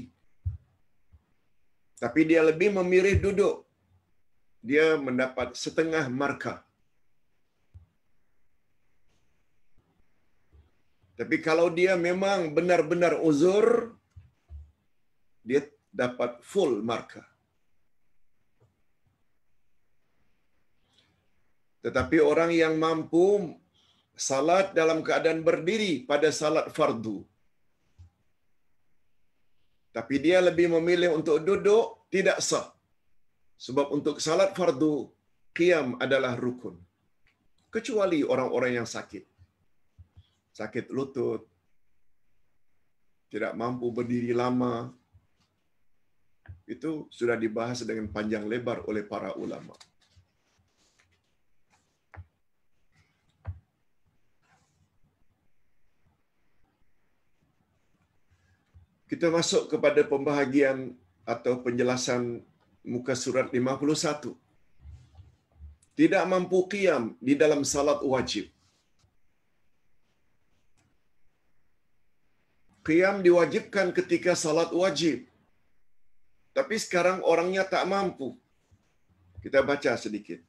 tapi dia lebih memilih duduk, dia mendapat setengah markah. Tapi kalau dia memang benar-benar uzur, dia dapat full markah. Tetapi orang yang mampu salat dalam keadaan berdiri pada salat fardu. Tapi dia lebih memilih untuk duduk tidak sah. Sebab untuk salat fardu, qiyam adalah rukun. Kecuali orang-orang yang sakit. Sakit lutut, tidak mampu berdiri lama. Itu sudah dibahas dengan panjang lebar oleh para ulama. Kita masuk kepada pembahagian atau penjelasan muka surat 51. Tidak mampu qiyam di dalam salat wajib. Qiyam diwajibkan ketika salat wajib. Tapi sekarang orangnya tak mampu. Kita baca sedikit.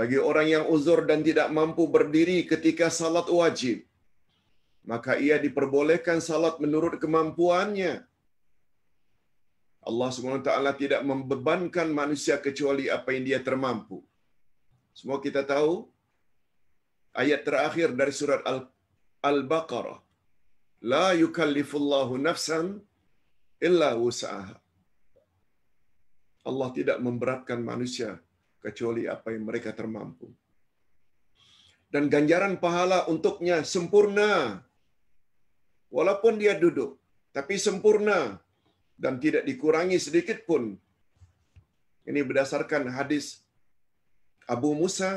Bagi orang yang uzur dan tidak mampu berdiri ketika salat wajib, maka ia diperbolehkan salat menurut kemampuannya. Allah SWT tidak membebankan manusia kecuali apa yang dia termampu. Semua kita tahu ayat terakhir dari surat Al-Baqarah. La yukallifullahu nafsan illa wus'aha. Allah tidak memberatkan manusia kecuali apa yang mereka termampu. Dan ganjaran pahala untuknya sempurna walaupun dia duduk tapi sempurna dan tidak dikurangi sedikit pun ini berdasarkan hadis Abu Musa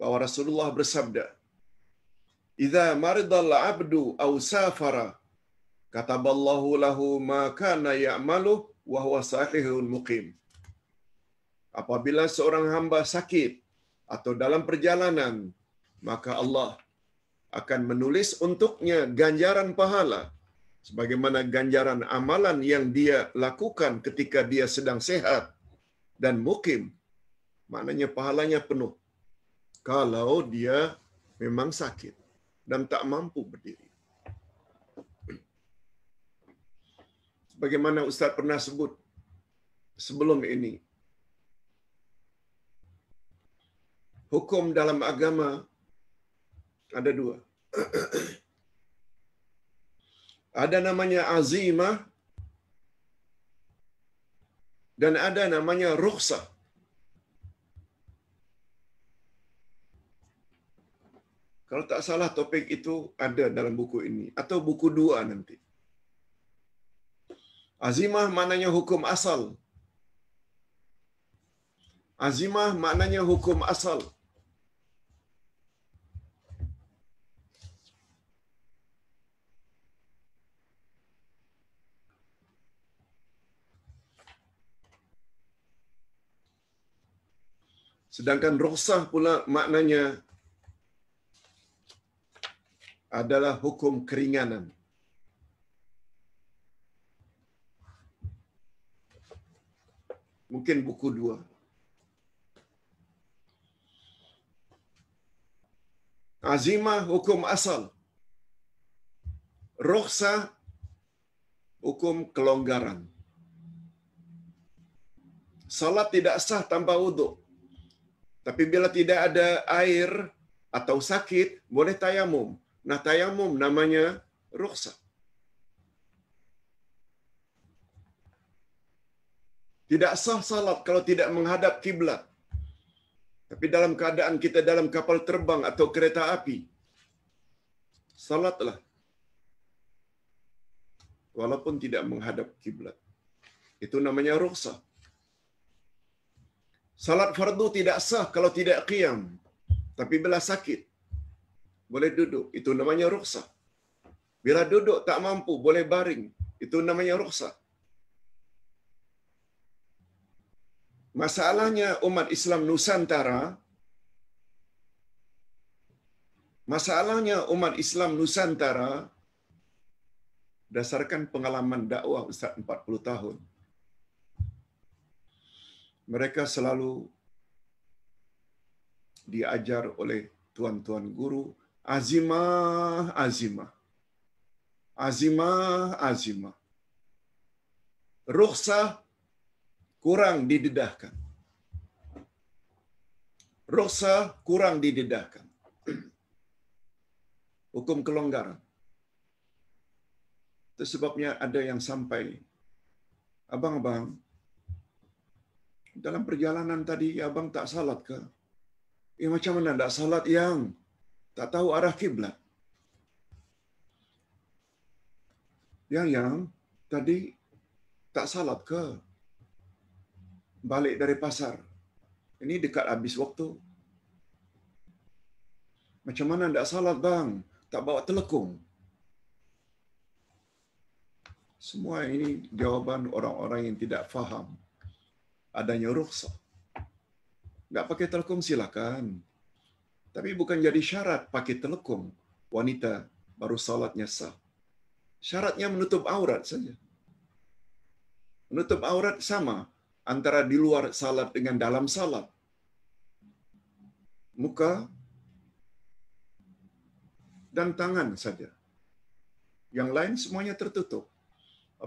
bahwa Rasulullah bersabda "Idza maridal 'abdu aw safara kataballahu lahu ma kana ya'malu wa huwa sahihun muqim" Apabila seorang hamba sakit atau dalam perjalanan maka Allah akan menulis untuknya ganjaran pahala sebagaimana ganjaran amalan yang dia lakukan ketika dia sedang sehat dan mukim maknanya pahalanya penuh kalau dia memang sakit dan tak mampu berdiri sebagaimana Ustaz pernah sebut sebelum ini hukum dalam agama Ada dua. ada namanya azimah dan ada namanya rukhsah. Kalau tak salah topik itu ada dalam buku ini atau buku dua nanti. Azimah maknanya hukum asal. Azimah maknanya hukum asal. Sedangkan rohsah pula maknanya adalah hukum keringanan. Mungkin buku dua. Azimah hukum asal. Rohsa hukum kelonggaran. Salat tidak sah tanpa wuduk. Tapi bila tidak ada air atau sakit, boleh tayamum. Nah, tayamum namanya rukhsah. Tidak sah salat kalau tidak menghadap kiblat. Tapi dalam keadaan kita dalam kapal terbang atau kereta api, salatlah. Walaupun tidak menghadap kiblat. Itu namanya rukhsah. Salat fardu tidak sah kalau tidak qiyam. Tapi bila sakit, boleh duduk. Itu namanya ruksah. Bila duduk tak mampu, boleh baring. Itu namanya ruksah. Masalahnya umat Islam Nusantara, masalahnya umat Islam Nusantara, berdasarkan pengalaman dakwah Ustaz 40 tahun, mereka selalu diajar oleh tuan-tuan guru azimah azimah azimah azimah rukhsah kurang didedahkan rukhsah kurang didedahkan hukum kelonggaran itu sebabnya ada yang sampai abang-abang dalam perjalanan tadi abang tak salat ke? Ya macam mana tak salat yang tak tahu arah kiblat? Yang yang tadi tak salat ke? Balik dari pasar. Ini dekat habis waktu. Macam mana tak salat bang? Tak bawa telekung. Semua ini jawaban orang-orang yang tidak faham. adanya rukhsah. Nggak pakai telekom silakan. Tapi bukan jadi syarat pakai telekom wanita baru salatnya sah. Syaratnya menutup aurat saja. Menutup aurat sama antara di luar salat dengan dalam salat. Muka dan tangan saja. Yang lain semuanya tertutup.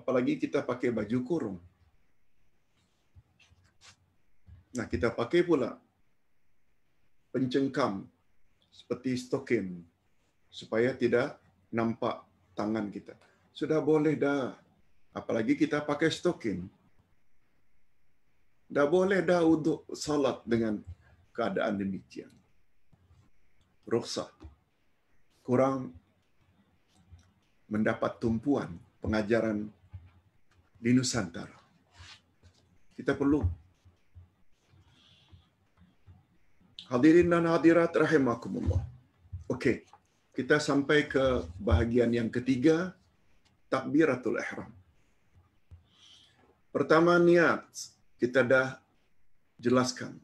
Apalagi kita pakai baju kurung. Nah, kita pakai pula pencengkam seperti stokin supaya tidak nampak tangan kita. Sudah boleh dah. Apalagi kita pakai stokin. Dah boleh dah untuk salat dengan keadaan demikian. Roksa Kurang mendapat tumpuan pengajaran di Nusantara. Kita perlu Hadirin dan hadirat rahimakumullah. Okey. Kita sampai ke bahagian yang ketiga takbiratul ihram. Pertama niat kita dah jelaskan.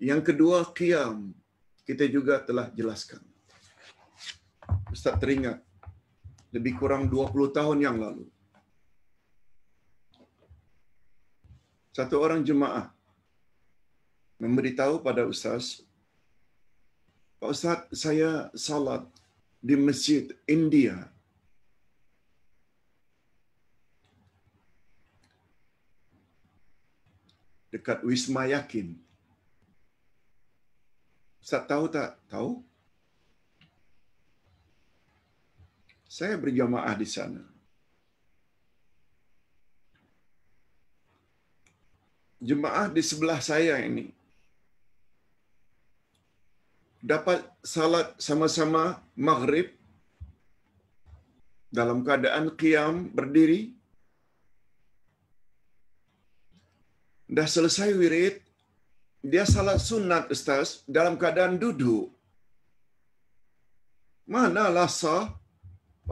Yang kedua qiyam kita juga telah jelaskan. Ustaz teringat lebih kurang 20 tahun yang lalu. Satu orang jemaah memberitahu pada ustaz, Pak Ustaz, saya salat di masjid India. Dekat Wisma Yakin. Ustaz tahu tak? Tahu. Saya berjamaah di sana. Jemaah di sebelah saya ini dapat salat sama-sama maghrib dalam keadaan qiyam berdiri dah selesai wirid dia salat sunat ustaz dalam keadaan duduk mana lasa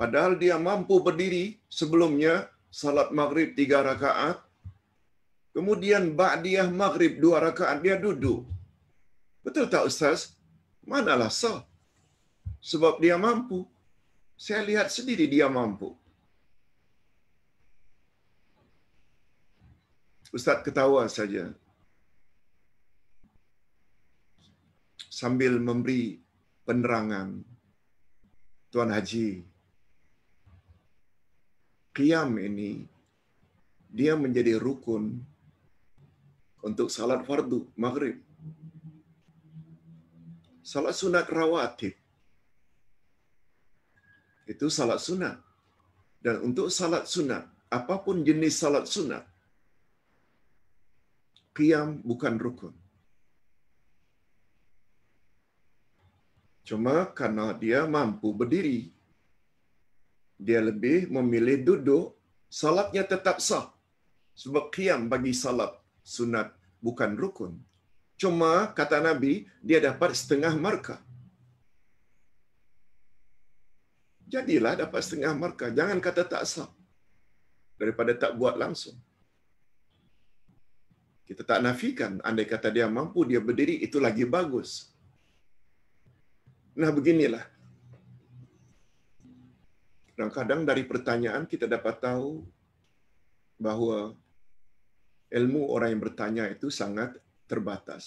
padahal dia mampu berdiri sebelumnya salat maghrib tiga rakaat kemudian ba'diyah maghrib dua rakaat dia duduk betul tak ustaz manalah sah. Sebab dia mampu. Saya lihat sendiri dia mampu. Ustaz ketawa saja. Sambil memberi penerangan. Tuan Haji. Qiyam ini. Dia menjadi rukun. Untuk salat fardu maghrib salat sunat rawatib. Itu salat sunat. Dan untuk salat sunat, apapun jenis salat sunat, qiyam bukan rukun. Cuma karena dia mampu berdiri, dia lebih memilih duduk, salatnya tetap sah. Sebab qiyam bagi salat sunat bukan rukun, cuma kata Nabi dia dapat setengah markah. Jadilah dapat setengah markah. Jangan kata tak sah daripada tak buat langsung. Kita tak nafikan andai kata dia mampu dia berdiri itu lagi bagus. Nah beginilah. Kadang-kadang dari pertanyaan kita dapat tahu bahawa ilmu orang yang bertanya itu sangat terbatas.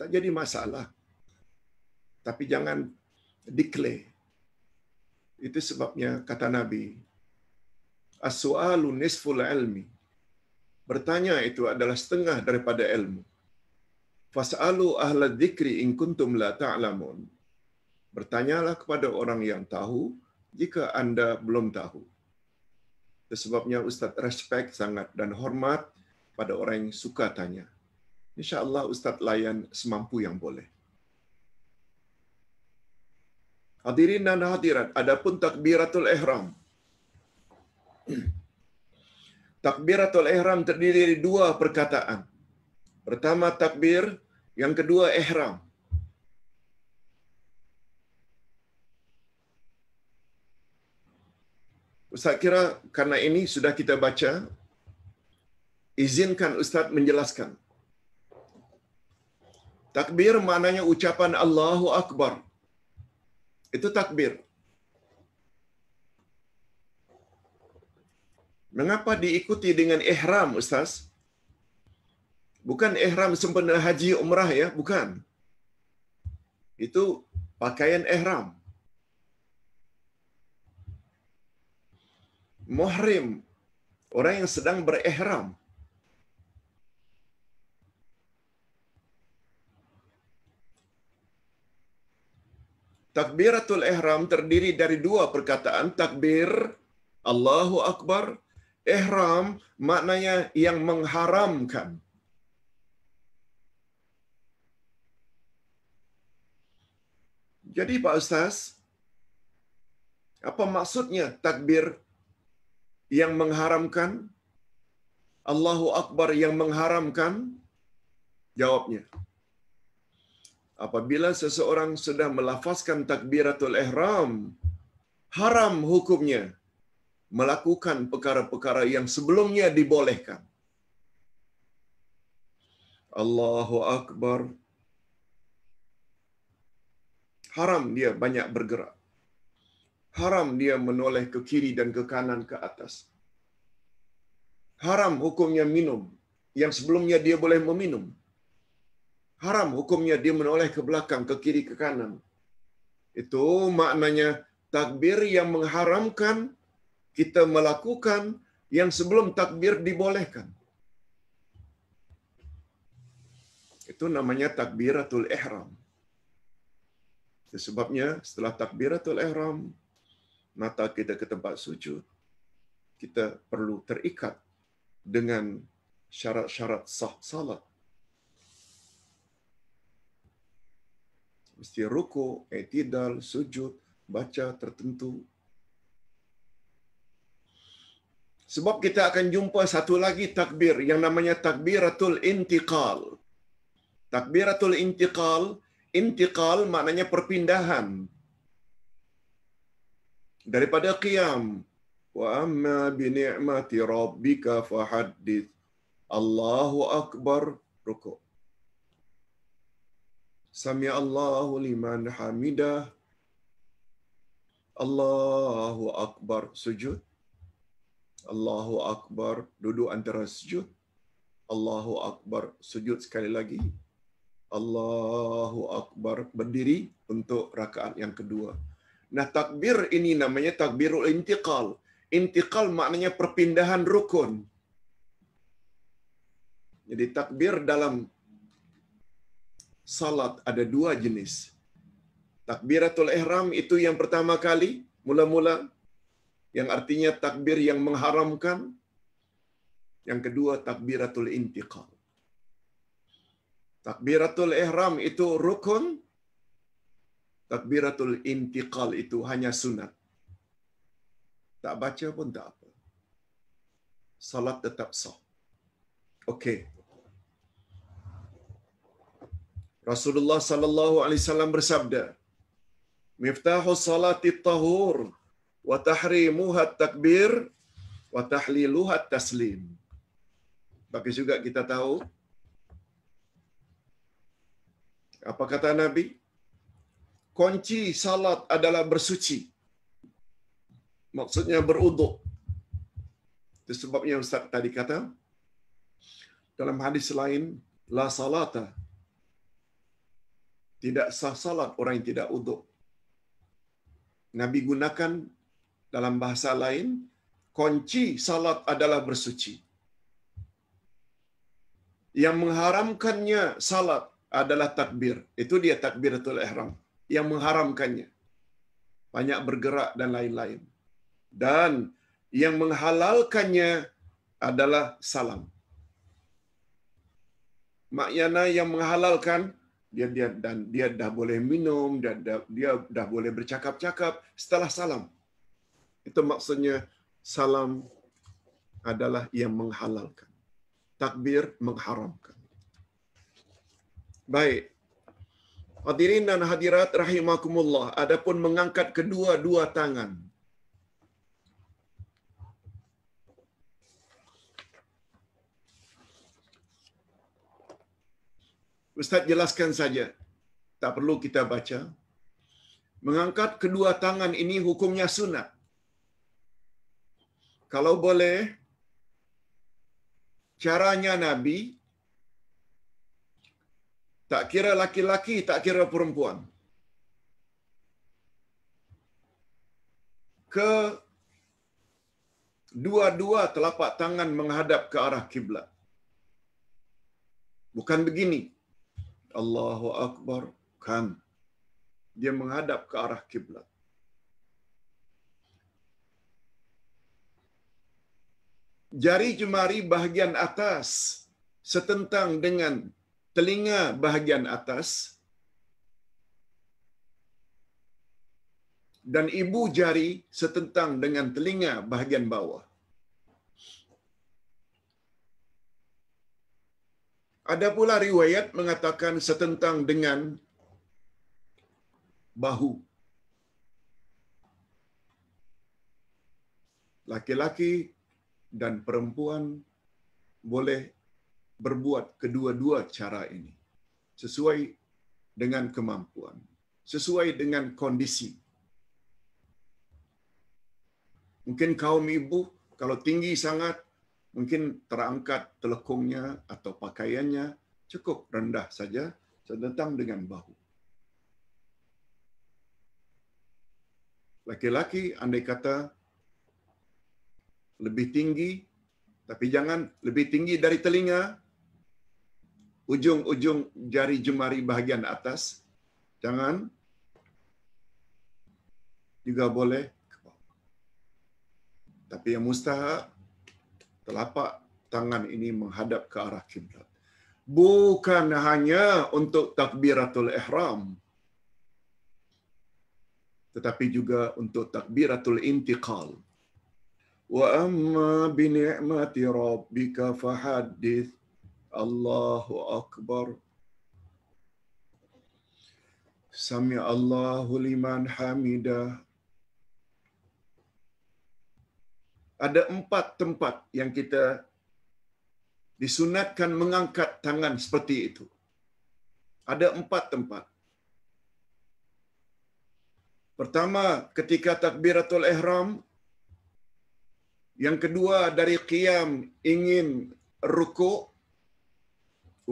Tak jadi masalah. Tapi jangan declare. Itu sebabnya kata Nabi, as-su'alu nisful ilmi. Bertanya itu adalah setengah daripada ilmu. Fas'alu ahla dzikri in kuntum la ta'lamun. Bertanyalah kepada orang yang tahu jika anda belum tahu. Sebabnya Ustaz respect sangat dan hormat pada orang yang suka tanya. InsyaAllah Ustaz layan semampu yang boleh. Hadirin dan hadirat, pun takbiratul ihram. Takbiratul ihram terdiri dari dua perkataan. Pertama takbir, yang kedua ihram. Ustaz kira karena ini sudah kita baca, izinkan Ustaz menjelaskan. Takbir maknanya ucapan Allahu Akbar. Itu takbir. Mengapa diikuti dengan ihram, Ustaz? Bukan ihram sempena haji umrah ya, bukan. Itu pakaian ihram. Muhrim, orang yang sedang berihram, Takbiratul ihram terdiri dari dua perkataan, takbir Allahu akbar, ihram maknanya yang mengharamkan. Jadi Pak Ustaz, apa maksudnya takbir yang mengharamkan? Allahu akbar yang mengharamkan? Jawabnya, apabila seseorang sedang melafazkan takbiratul ihram haram hukumnya melakukan perkara-perkara yang sebelumnya dibolehkan Allahu akbar haram dia banyak bergerak haram dia menoleh ke kiri dan ke kanan ke atas haram hukumnya minum yang sebelumnya dia boleh meminum haram hukumnya dia menoleh ke belakang ke kiri ke kanan itu maknanya takbir yang mengharamkan kita melakukan yang sebelum takbir dibolehkan itu namanya takbiratul ihram sebabnya setelah takbiratul ihram mata kita ke tempat sujud kita perlu terikat dengan syarat-syarat sah salat mesti ruku, etidal, sujud, baca tertentu. Sebab kita akan jumpa satu lagi takbir yang namanya takbiratul intiqal. Takbiratul intiqal, intiqal maknanya perpindahan. Daripada qiyam. Wa amma bi ni'mati rabbika fahaddith. Allahu akbar rukuk. Sami Allahu liman hamidah. Allahu akbar sujud. Allahu akbar duduk antara sujud. Allahu akbar sujud sekali lagi. Allahu akbar berdiri untuk rakaat yang kedua. Nah takbir ini namanya takbirul intiqal. Intiqal maknanya perpindahan rukun. Jadi takbir dalam salat ada dua jenis. Takbiratul ihram itu yang pertama kali, mula-mula yang artinya takbir yang mengharamkan. Yang kedua takbiratul intiqal. Takbiratul ihram itu rukun. Takbiratul intiqal itu hanya sunat. Tak baca pun tak apa. Salat tetap sah. Okey. Rasulullah sallallahu alaihi wasallam bersabda, "Miftahu salati tahur wa tahrimuha takbir wa tahliluha taslim." Bagi juga kita tahu apa kata Nabi? Kunci salat adalah bersuci. Maksudnya beruduk. Itu sebabnya Ustaz tadi kata dalam hadis lain, La salata tidak sah salat orang yang tidak uduk. Nabi gunakan dalam bahasa lain, kunci salat adalah bersuci. Yang mengharamkannya salat adalah takbir. Itu dia takbir atau ihram. Yang mengharamkannya. Banyak bergerak dan lain-lain. Dan yang menghalalkannya adalah salam. Maknanya yang menghalalkan dia dia dan dia dah boleh minum dia dia, dia dah boleh bercakap-cakap setelah salam. Itu maksudnya salam adalah yang menghalalkan. Takbir mengharamkan. Baik. Hadirin dan hadirat rahimakumullah, adapun mengangkat kedua-dua tangan Ustaz jelaskan saja. Tak perlu kita baca. Mengangkat kedua tangan ini hukumnya sunat. Kalau boleh, caranya Nabi, tak kira laki-laki, tak kira perempuan. Ke dua-dua telapak tangan menghadap ke arah kiblat. Bukan begini, Allahu Akbar kan dia menghadap ke arah kiblat jari jemari bahagian atas setentang dengan telinga bahagian atas dan ibu jari setentang dengan telinga bahagian bawah Ada pula riwayat mengatakan setentang dengan bahu. Laki-laki dan perempuan boleh berbuat kedua-dua cara ini sesuai dengan kemampuan, sesuai dengan kondisi. Mungkin kaum ibu kalau tinggi sangat Mungkin terangkat telekungnya atau pakaiannya cukup rendah saja sedentang dengan bahu. Laki-laki andai kata lebih tinggi, tapi jangan lebih tinggi dari telinga, ujung-ujung jari jemari bahagian atas, jangan juga boleh ke bawah. Tapi yang mustahak telapak tangan ini menghadap ke arah kiblat. Bukan hanya untuk takbiratul ihram. Tetapi juga untuk takbiratul intiqal. Wa amma bi ni'mati rabbika fahaddith. Allahu akbar. Sami Allahu liman hamidah. ada empat tempat yang kita disunatkan mengangkat tangan seperti itu. Ada empat tempat. Pertama, ketika takbiratul ihram. Yang kedua, dari qiyam ingin ruku.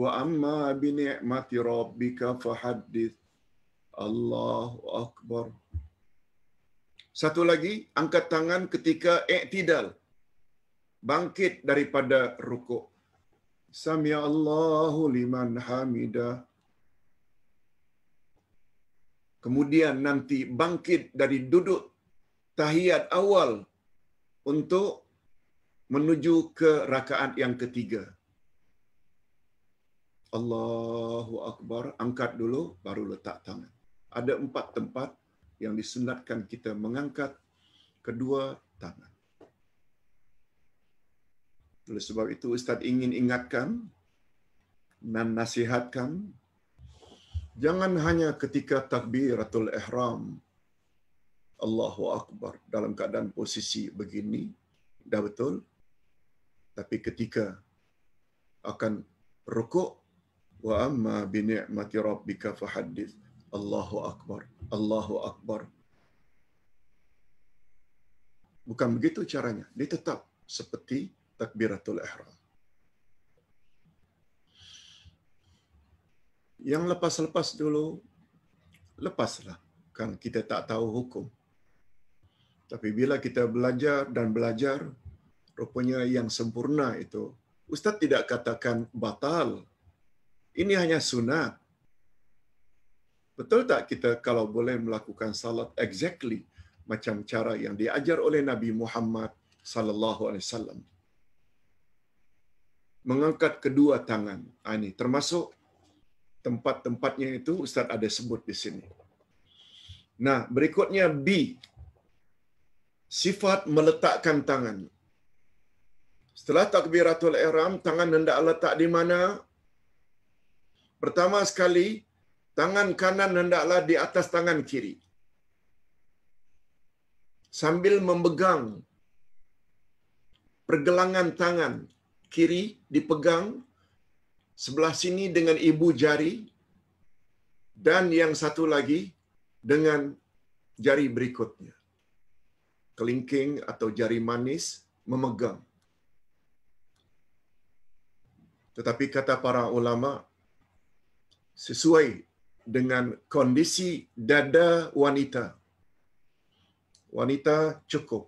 Wa amma bini'mati rabbika fahadith. Allahu Akbar. Satu lagi, angkat tangan ketika iktidal. Bangkit daripada rukuk. Samia Allahu liman hamidah. Kemudian nanti bangkit dari duduk tahiyat awal untuk menuju ke rakaat yang ketiga. Allahu Akbar, angkat dulu, baru letak tangan. Ada empat tempat yang disunatkan kita mengangkat kedua tangan. Oleh sebab itu Ustaz ingin ingatkan dan nasihatkan jangan hanya ketika takbir, takbiratul ihram Allahu akbar dalam keadaan posisi begini dah betul tapi ketika akan rukuk wa amma bi ni'mati rabbika fahaddits Allahu Akbar, Allahu Akbar. Bukan begitu caranya. Dia tetap seperti takbiratul ihram. Yang lepas-lepas dulu, lepaslah. Kan kita tak tahu hukum. Tapi bila kita belajar dan belajar, rupanya yang sempurna itu. Ustaz tidak katakan batal. Ini hanya sunat. Betul tak kita kalau boleh melakukan salat exactly macam cara yang diajar oleh Nabi Muhammad sallallahu alaihi wasallam. Mengangkat kedua tangan. Ha, ini termasuk tempat-tempatnya itu ustaz ada sebut di sini. Nah, berikutnya B. Sifat meletakkan tangan. Setelah takbiratul ihram, tangan hendak letak di mana? Pertama sekali, tangan kanan hendaklah di atas tangan kiri sambil memegang pergelangan tangan kiri dipegang sebelah sini dengan ibu jari dan yang satu lagi dengan jari berikutnya kelingking atau jari manis memegang tetapi kata para ulama sesuai dengan kondisi dada wanita. Wanita cukup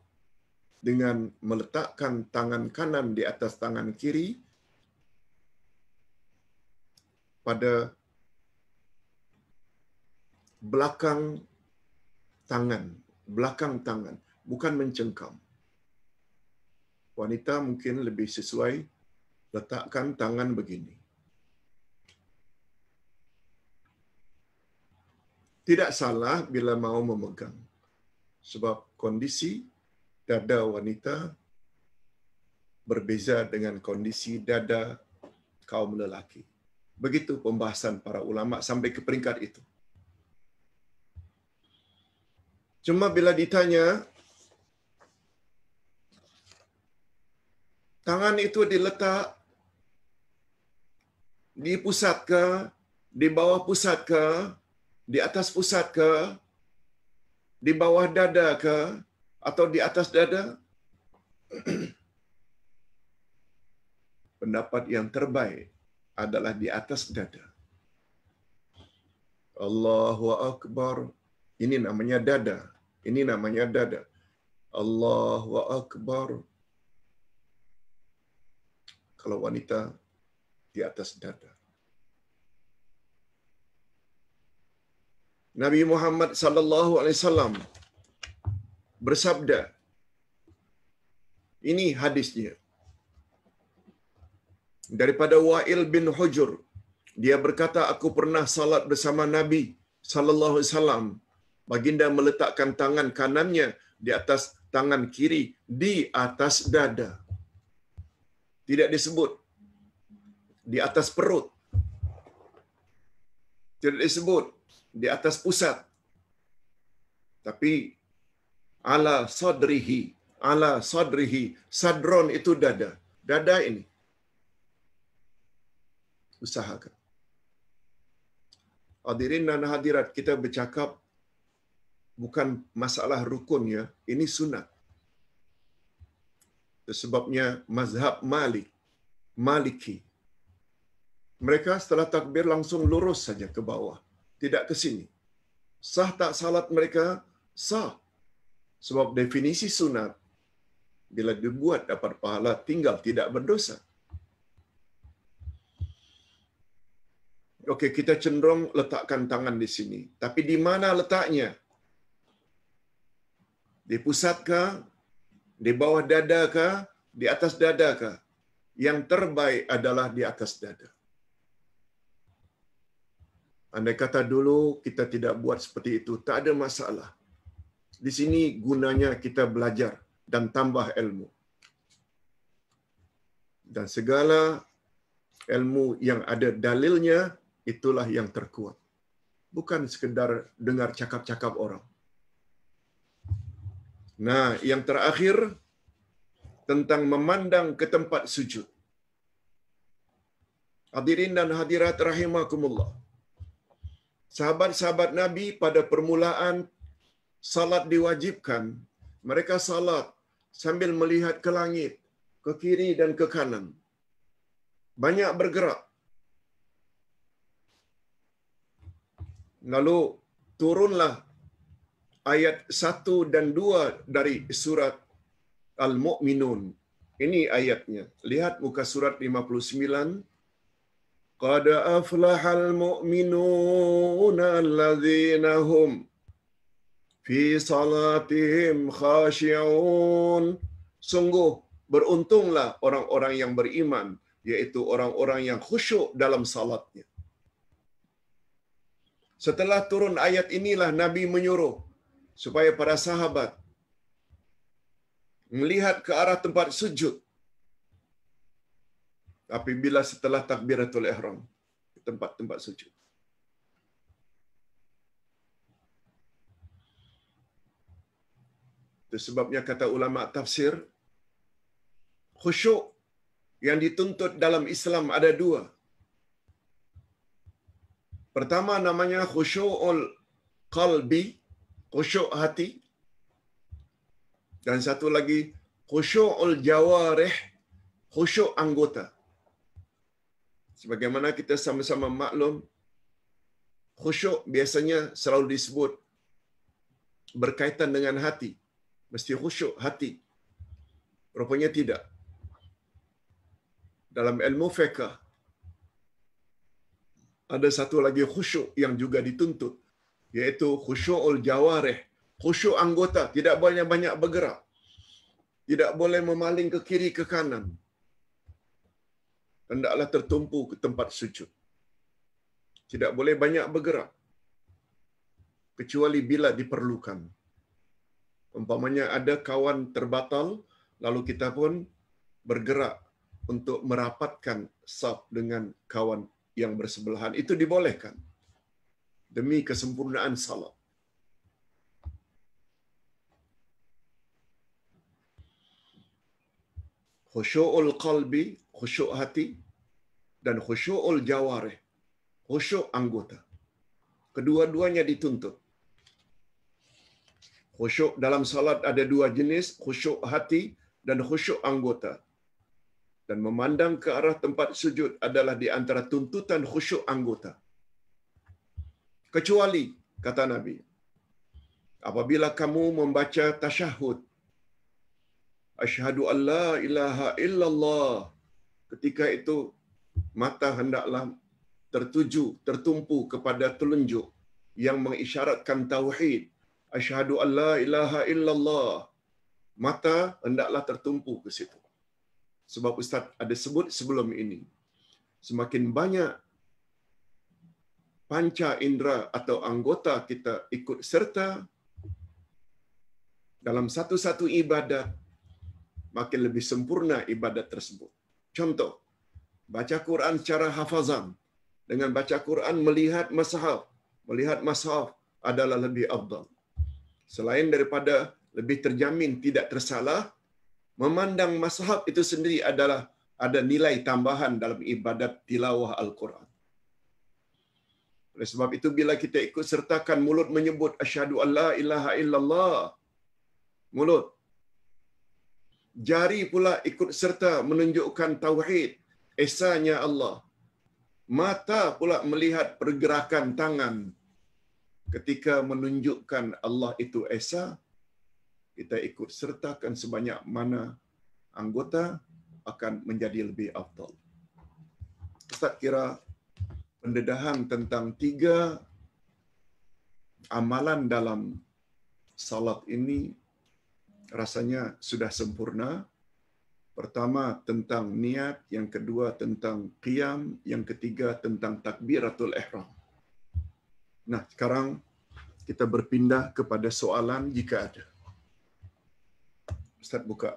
dengan meletakkan tangan kanan di atas tangan kiri pada belakang tangan, belakang tangan, bukan mencengkam. Wanita mungkin lebih sesuai letakkan tangan begini. tidak salah bila mau memegang sebab kondisi dada wanita berbeza dengan kondisi dada kaum lelaki. Begitu pembahasan para ulama sampai ke peringkat itu. Cuma bila ditanya tangan itu diletak di pusat ke, di bawah pusat ke, Di atas pusat ke? Di bawah dada ke? Atau di atas dada? Pendapat yang terbaik adalah di atas dada. Allahu Akbar. Ini namanya dada. Ini namanya dada. Allahu Akbar. Kalau wanita di atas dada. Nabi Muhammad sallallahu alaihi wasallam bersabda ini hadisnya daripada Wa'il bin Hujur dia berkata aku pernah salat bersama Nabi sallallahu alaihi wasallam baginda meletakkan tangan kanannya di atas tangan kiri di atas dada tidak disebut di atas perut tidak disebut di atas pusat. Tapi ala sadrihi, ala sadrihi, sadron itu dada. Dada ini. Usahakan. Hadirin dan hadirat, kita bercakap bukan masalah rukun ya, ini sunat. Sebabnya mazhab Malik, Maliki. Mereka setelah takbir langsung lurus saja ke bawah tidak ke sini. Sah tak salat mereka? Sah. Sebab definisi sunat, bila dibuat dapat pahala tinggal tidak berdosa. Okey, kita cenderung letakkan tangan di sini. Tapi di mana letaknya? Di pusatkah? Di bawah dadakah? Di atas dadakah? Yang terbaik adalah di atas dada. Anda kata dulu kita tidak buat seperti itu, tak ada masalah. Di sini gunanya kita belajar dan tambah ilmu. Dan segala ilmu yang ada dalilnya, itulah yang terkuat. Bukan sekedar dengar cakap-cakap orang. Nah, yang terakhir, tentang memandang ke tempat sujud. Hadirin dan hadirat rahimakumullah sahabat-sahabat Nabi pada permulaan salat diwajibkan, mereka salat sambil melihat ke langit, ke kiri dan ke kanan. Banyak bergerak. Lalu turunlah ayat 1 dan 2 dari surat Al-Mu'minun. Ini ayatnya. Lihat muka surat قد أفلح المؤمنون الذين هم fi صلاتهم خاشعون Sungguh beruntunglah orang-orang yang beriman yaitu orang-orang yang khusyuk dalam salatnya. Setelah turun ayat inilah Nabi menyuruh supaya para sahabat melihat ke arah tempat sujud apabila setelah takbiratul ihram ke tempat-tempat suci, Itu sebabnya kata ulama tafsir khusyuk yang dituntut dalam Islam ada dua. Pertama namanya khusyukul qalbi, khusyuk hati. Dan satu lagi khusyukul jawarih, khusyuk anggota sebagaimana kita sama-sama maklum khusyuk biasanya selalu disebut berkaitan dengan hati mesti khusyuk hati rupanya tidak dalam ilmu fiqh ada satu lagi khusyuk yang juga dituntut yaitu khusyuul jawareh khusyuk anggota tidak banyak banyak bergerak tidak boleh memaling ke kiri ke kanan hendaklah tertumpu ke tempat sujud. Tidak boleh banyak bergerak. Kecuali bila diperlukan. Umpamanya ada kawan terbatal, lalu kita pun bergerak untuk merapatkan saf dengan kawan yang bersebelahan. Itu dibolehkan. Demi kesempurnaan salat. khusyu'ul qalbi khusyuk hati dan khusyuul jawareh, khusyuk anggota. Kedua-duanya dituntut. Khusyuk dalam salat ada dua jenis, khusyuk hati dan khusyuk anggota. Dan memandang ke arah tempat sujud adalah di antara tuntutan khusyuk anggota. Kecuali, kata Nabi, apabila kamu membaca tasyahud, Ashadu an la ilaha illallah, Ketika itu mata hendaklah tertuju, tertumpu kepada telunjuk yang mengisyaratkan tauhid. Asyhadu alla ilaha illallah. Mata hendaklah tertumpu ke situ. Sebab ustaz ada sebut sebelum ini. Semakin banyak panca indera atau anggota kita ikut serta dalam satu-satu ibadat makin lebih sempurna ibadat tersebut. Contoh, baca Quran secara hafazan. Dengan baca Quran melihat mashaf. Melihat mashaf adalah lebih afdal. Selain daripada lebih terjamin tidak tersalah, memandang mashaf itu sendiri adalah ada nilai tambahan dalam ibadat tilawah Al-Quran. Oleh sebab itu bila kita ikut sertakan mulut menyebut asyhadu ilaha illallah mulut jari pula ikut serta menunjukkan tauhid esanya Allah mata pula melihat pergerakan tangan ketika menunjukkan Allah itu esa kita ikut sertakan sebanyak mana anggota akan menjadi lebih afdal Ustaz kira pendedahan tentang tiga amalan dalam salat ini rasanya sudah sempurna. Pertama tentang niat, yang kedua tentang qiyam, yang ketiga tentang takbiratul ihram. Nah, sekarang kita berpindah kepada soalan jika ada. Ustaz buka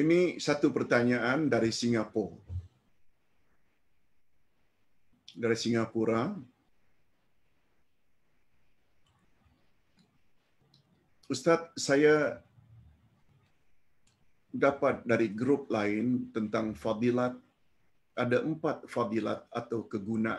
Ini satu pertanyaan dari Singapura. Dari Singapura. Ustadz, saya dapat dari grup lain tentang fadilat ada empat fadilat atau kegunaan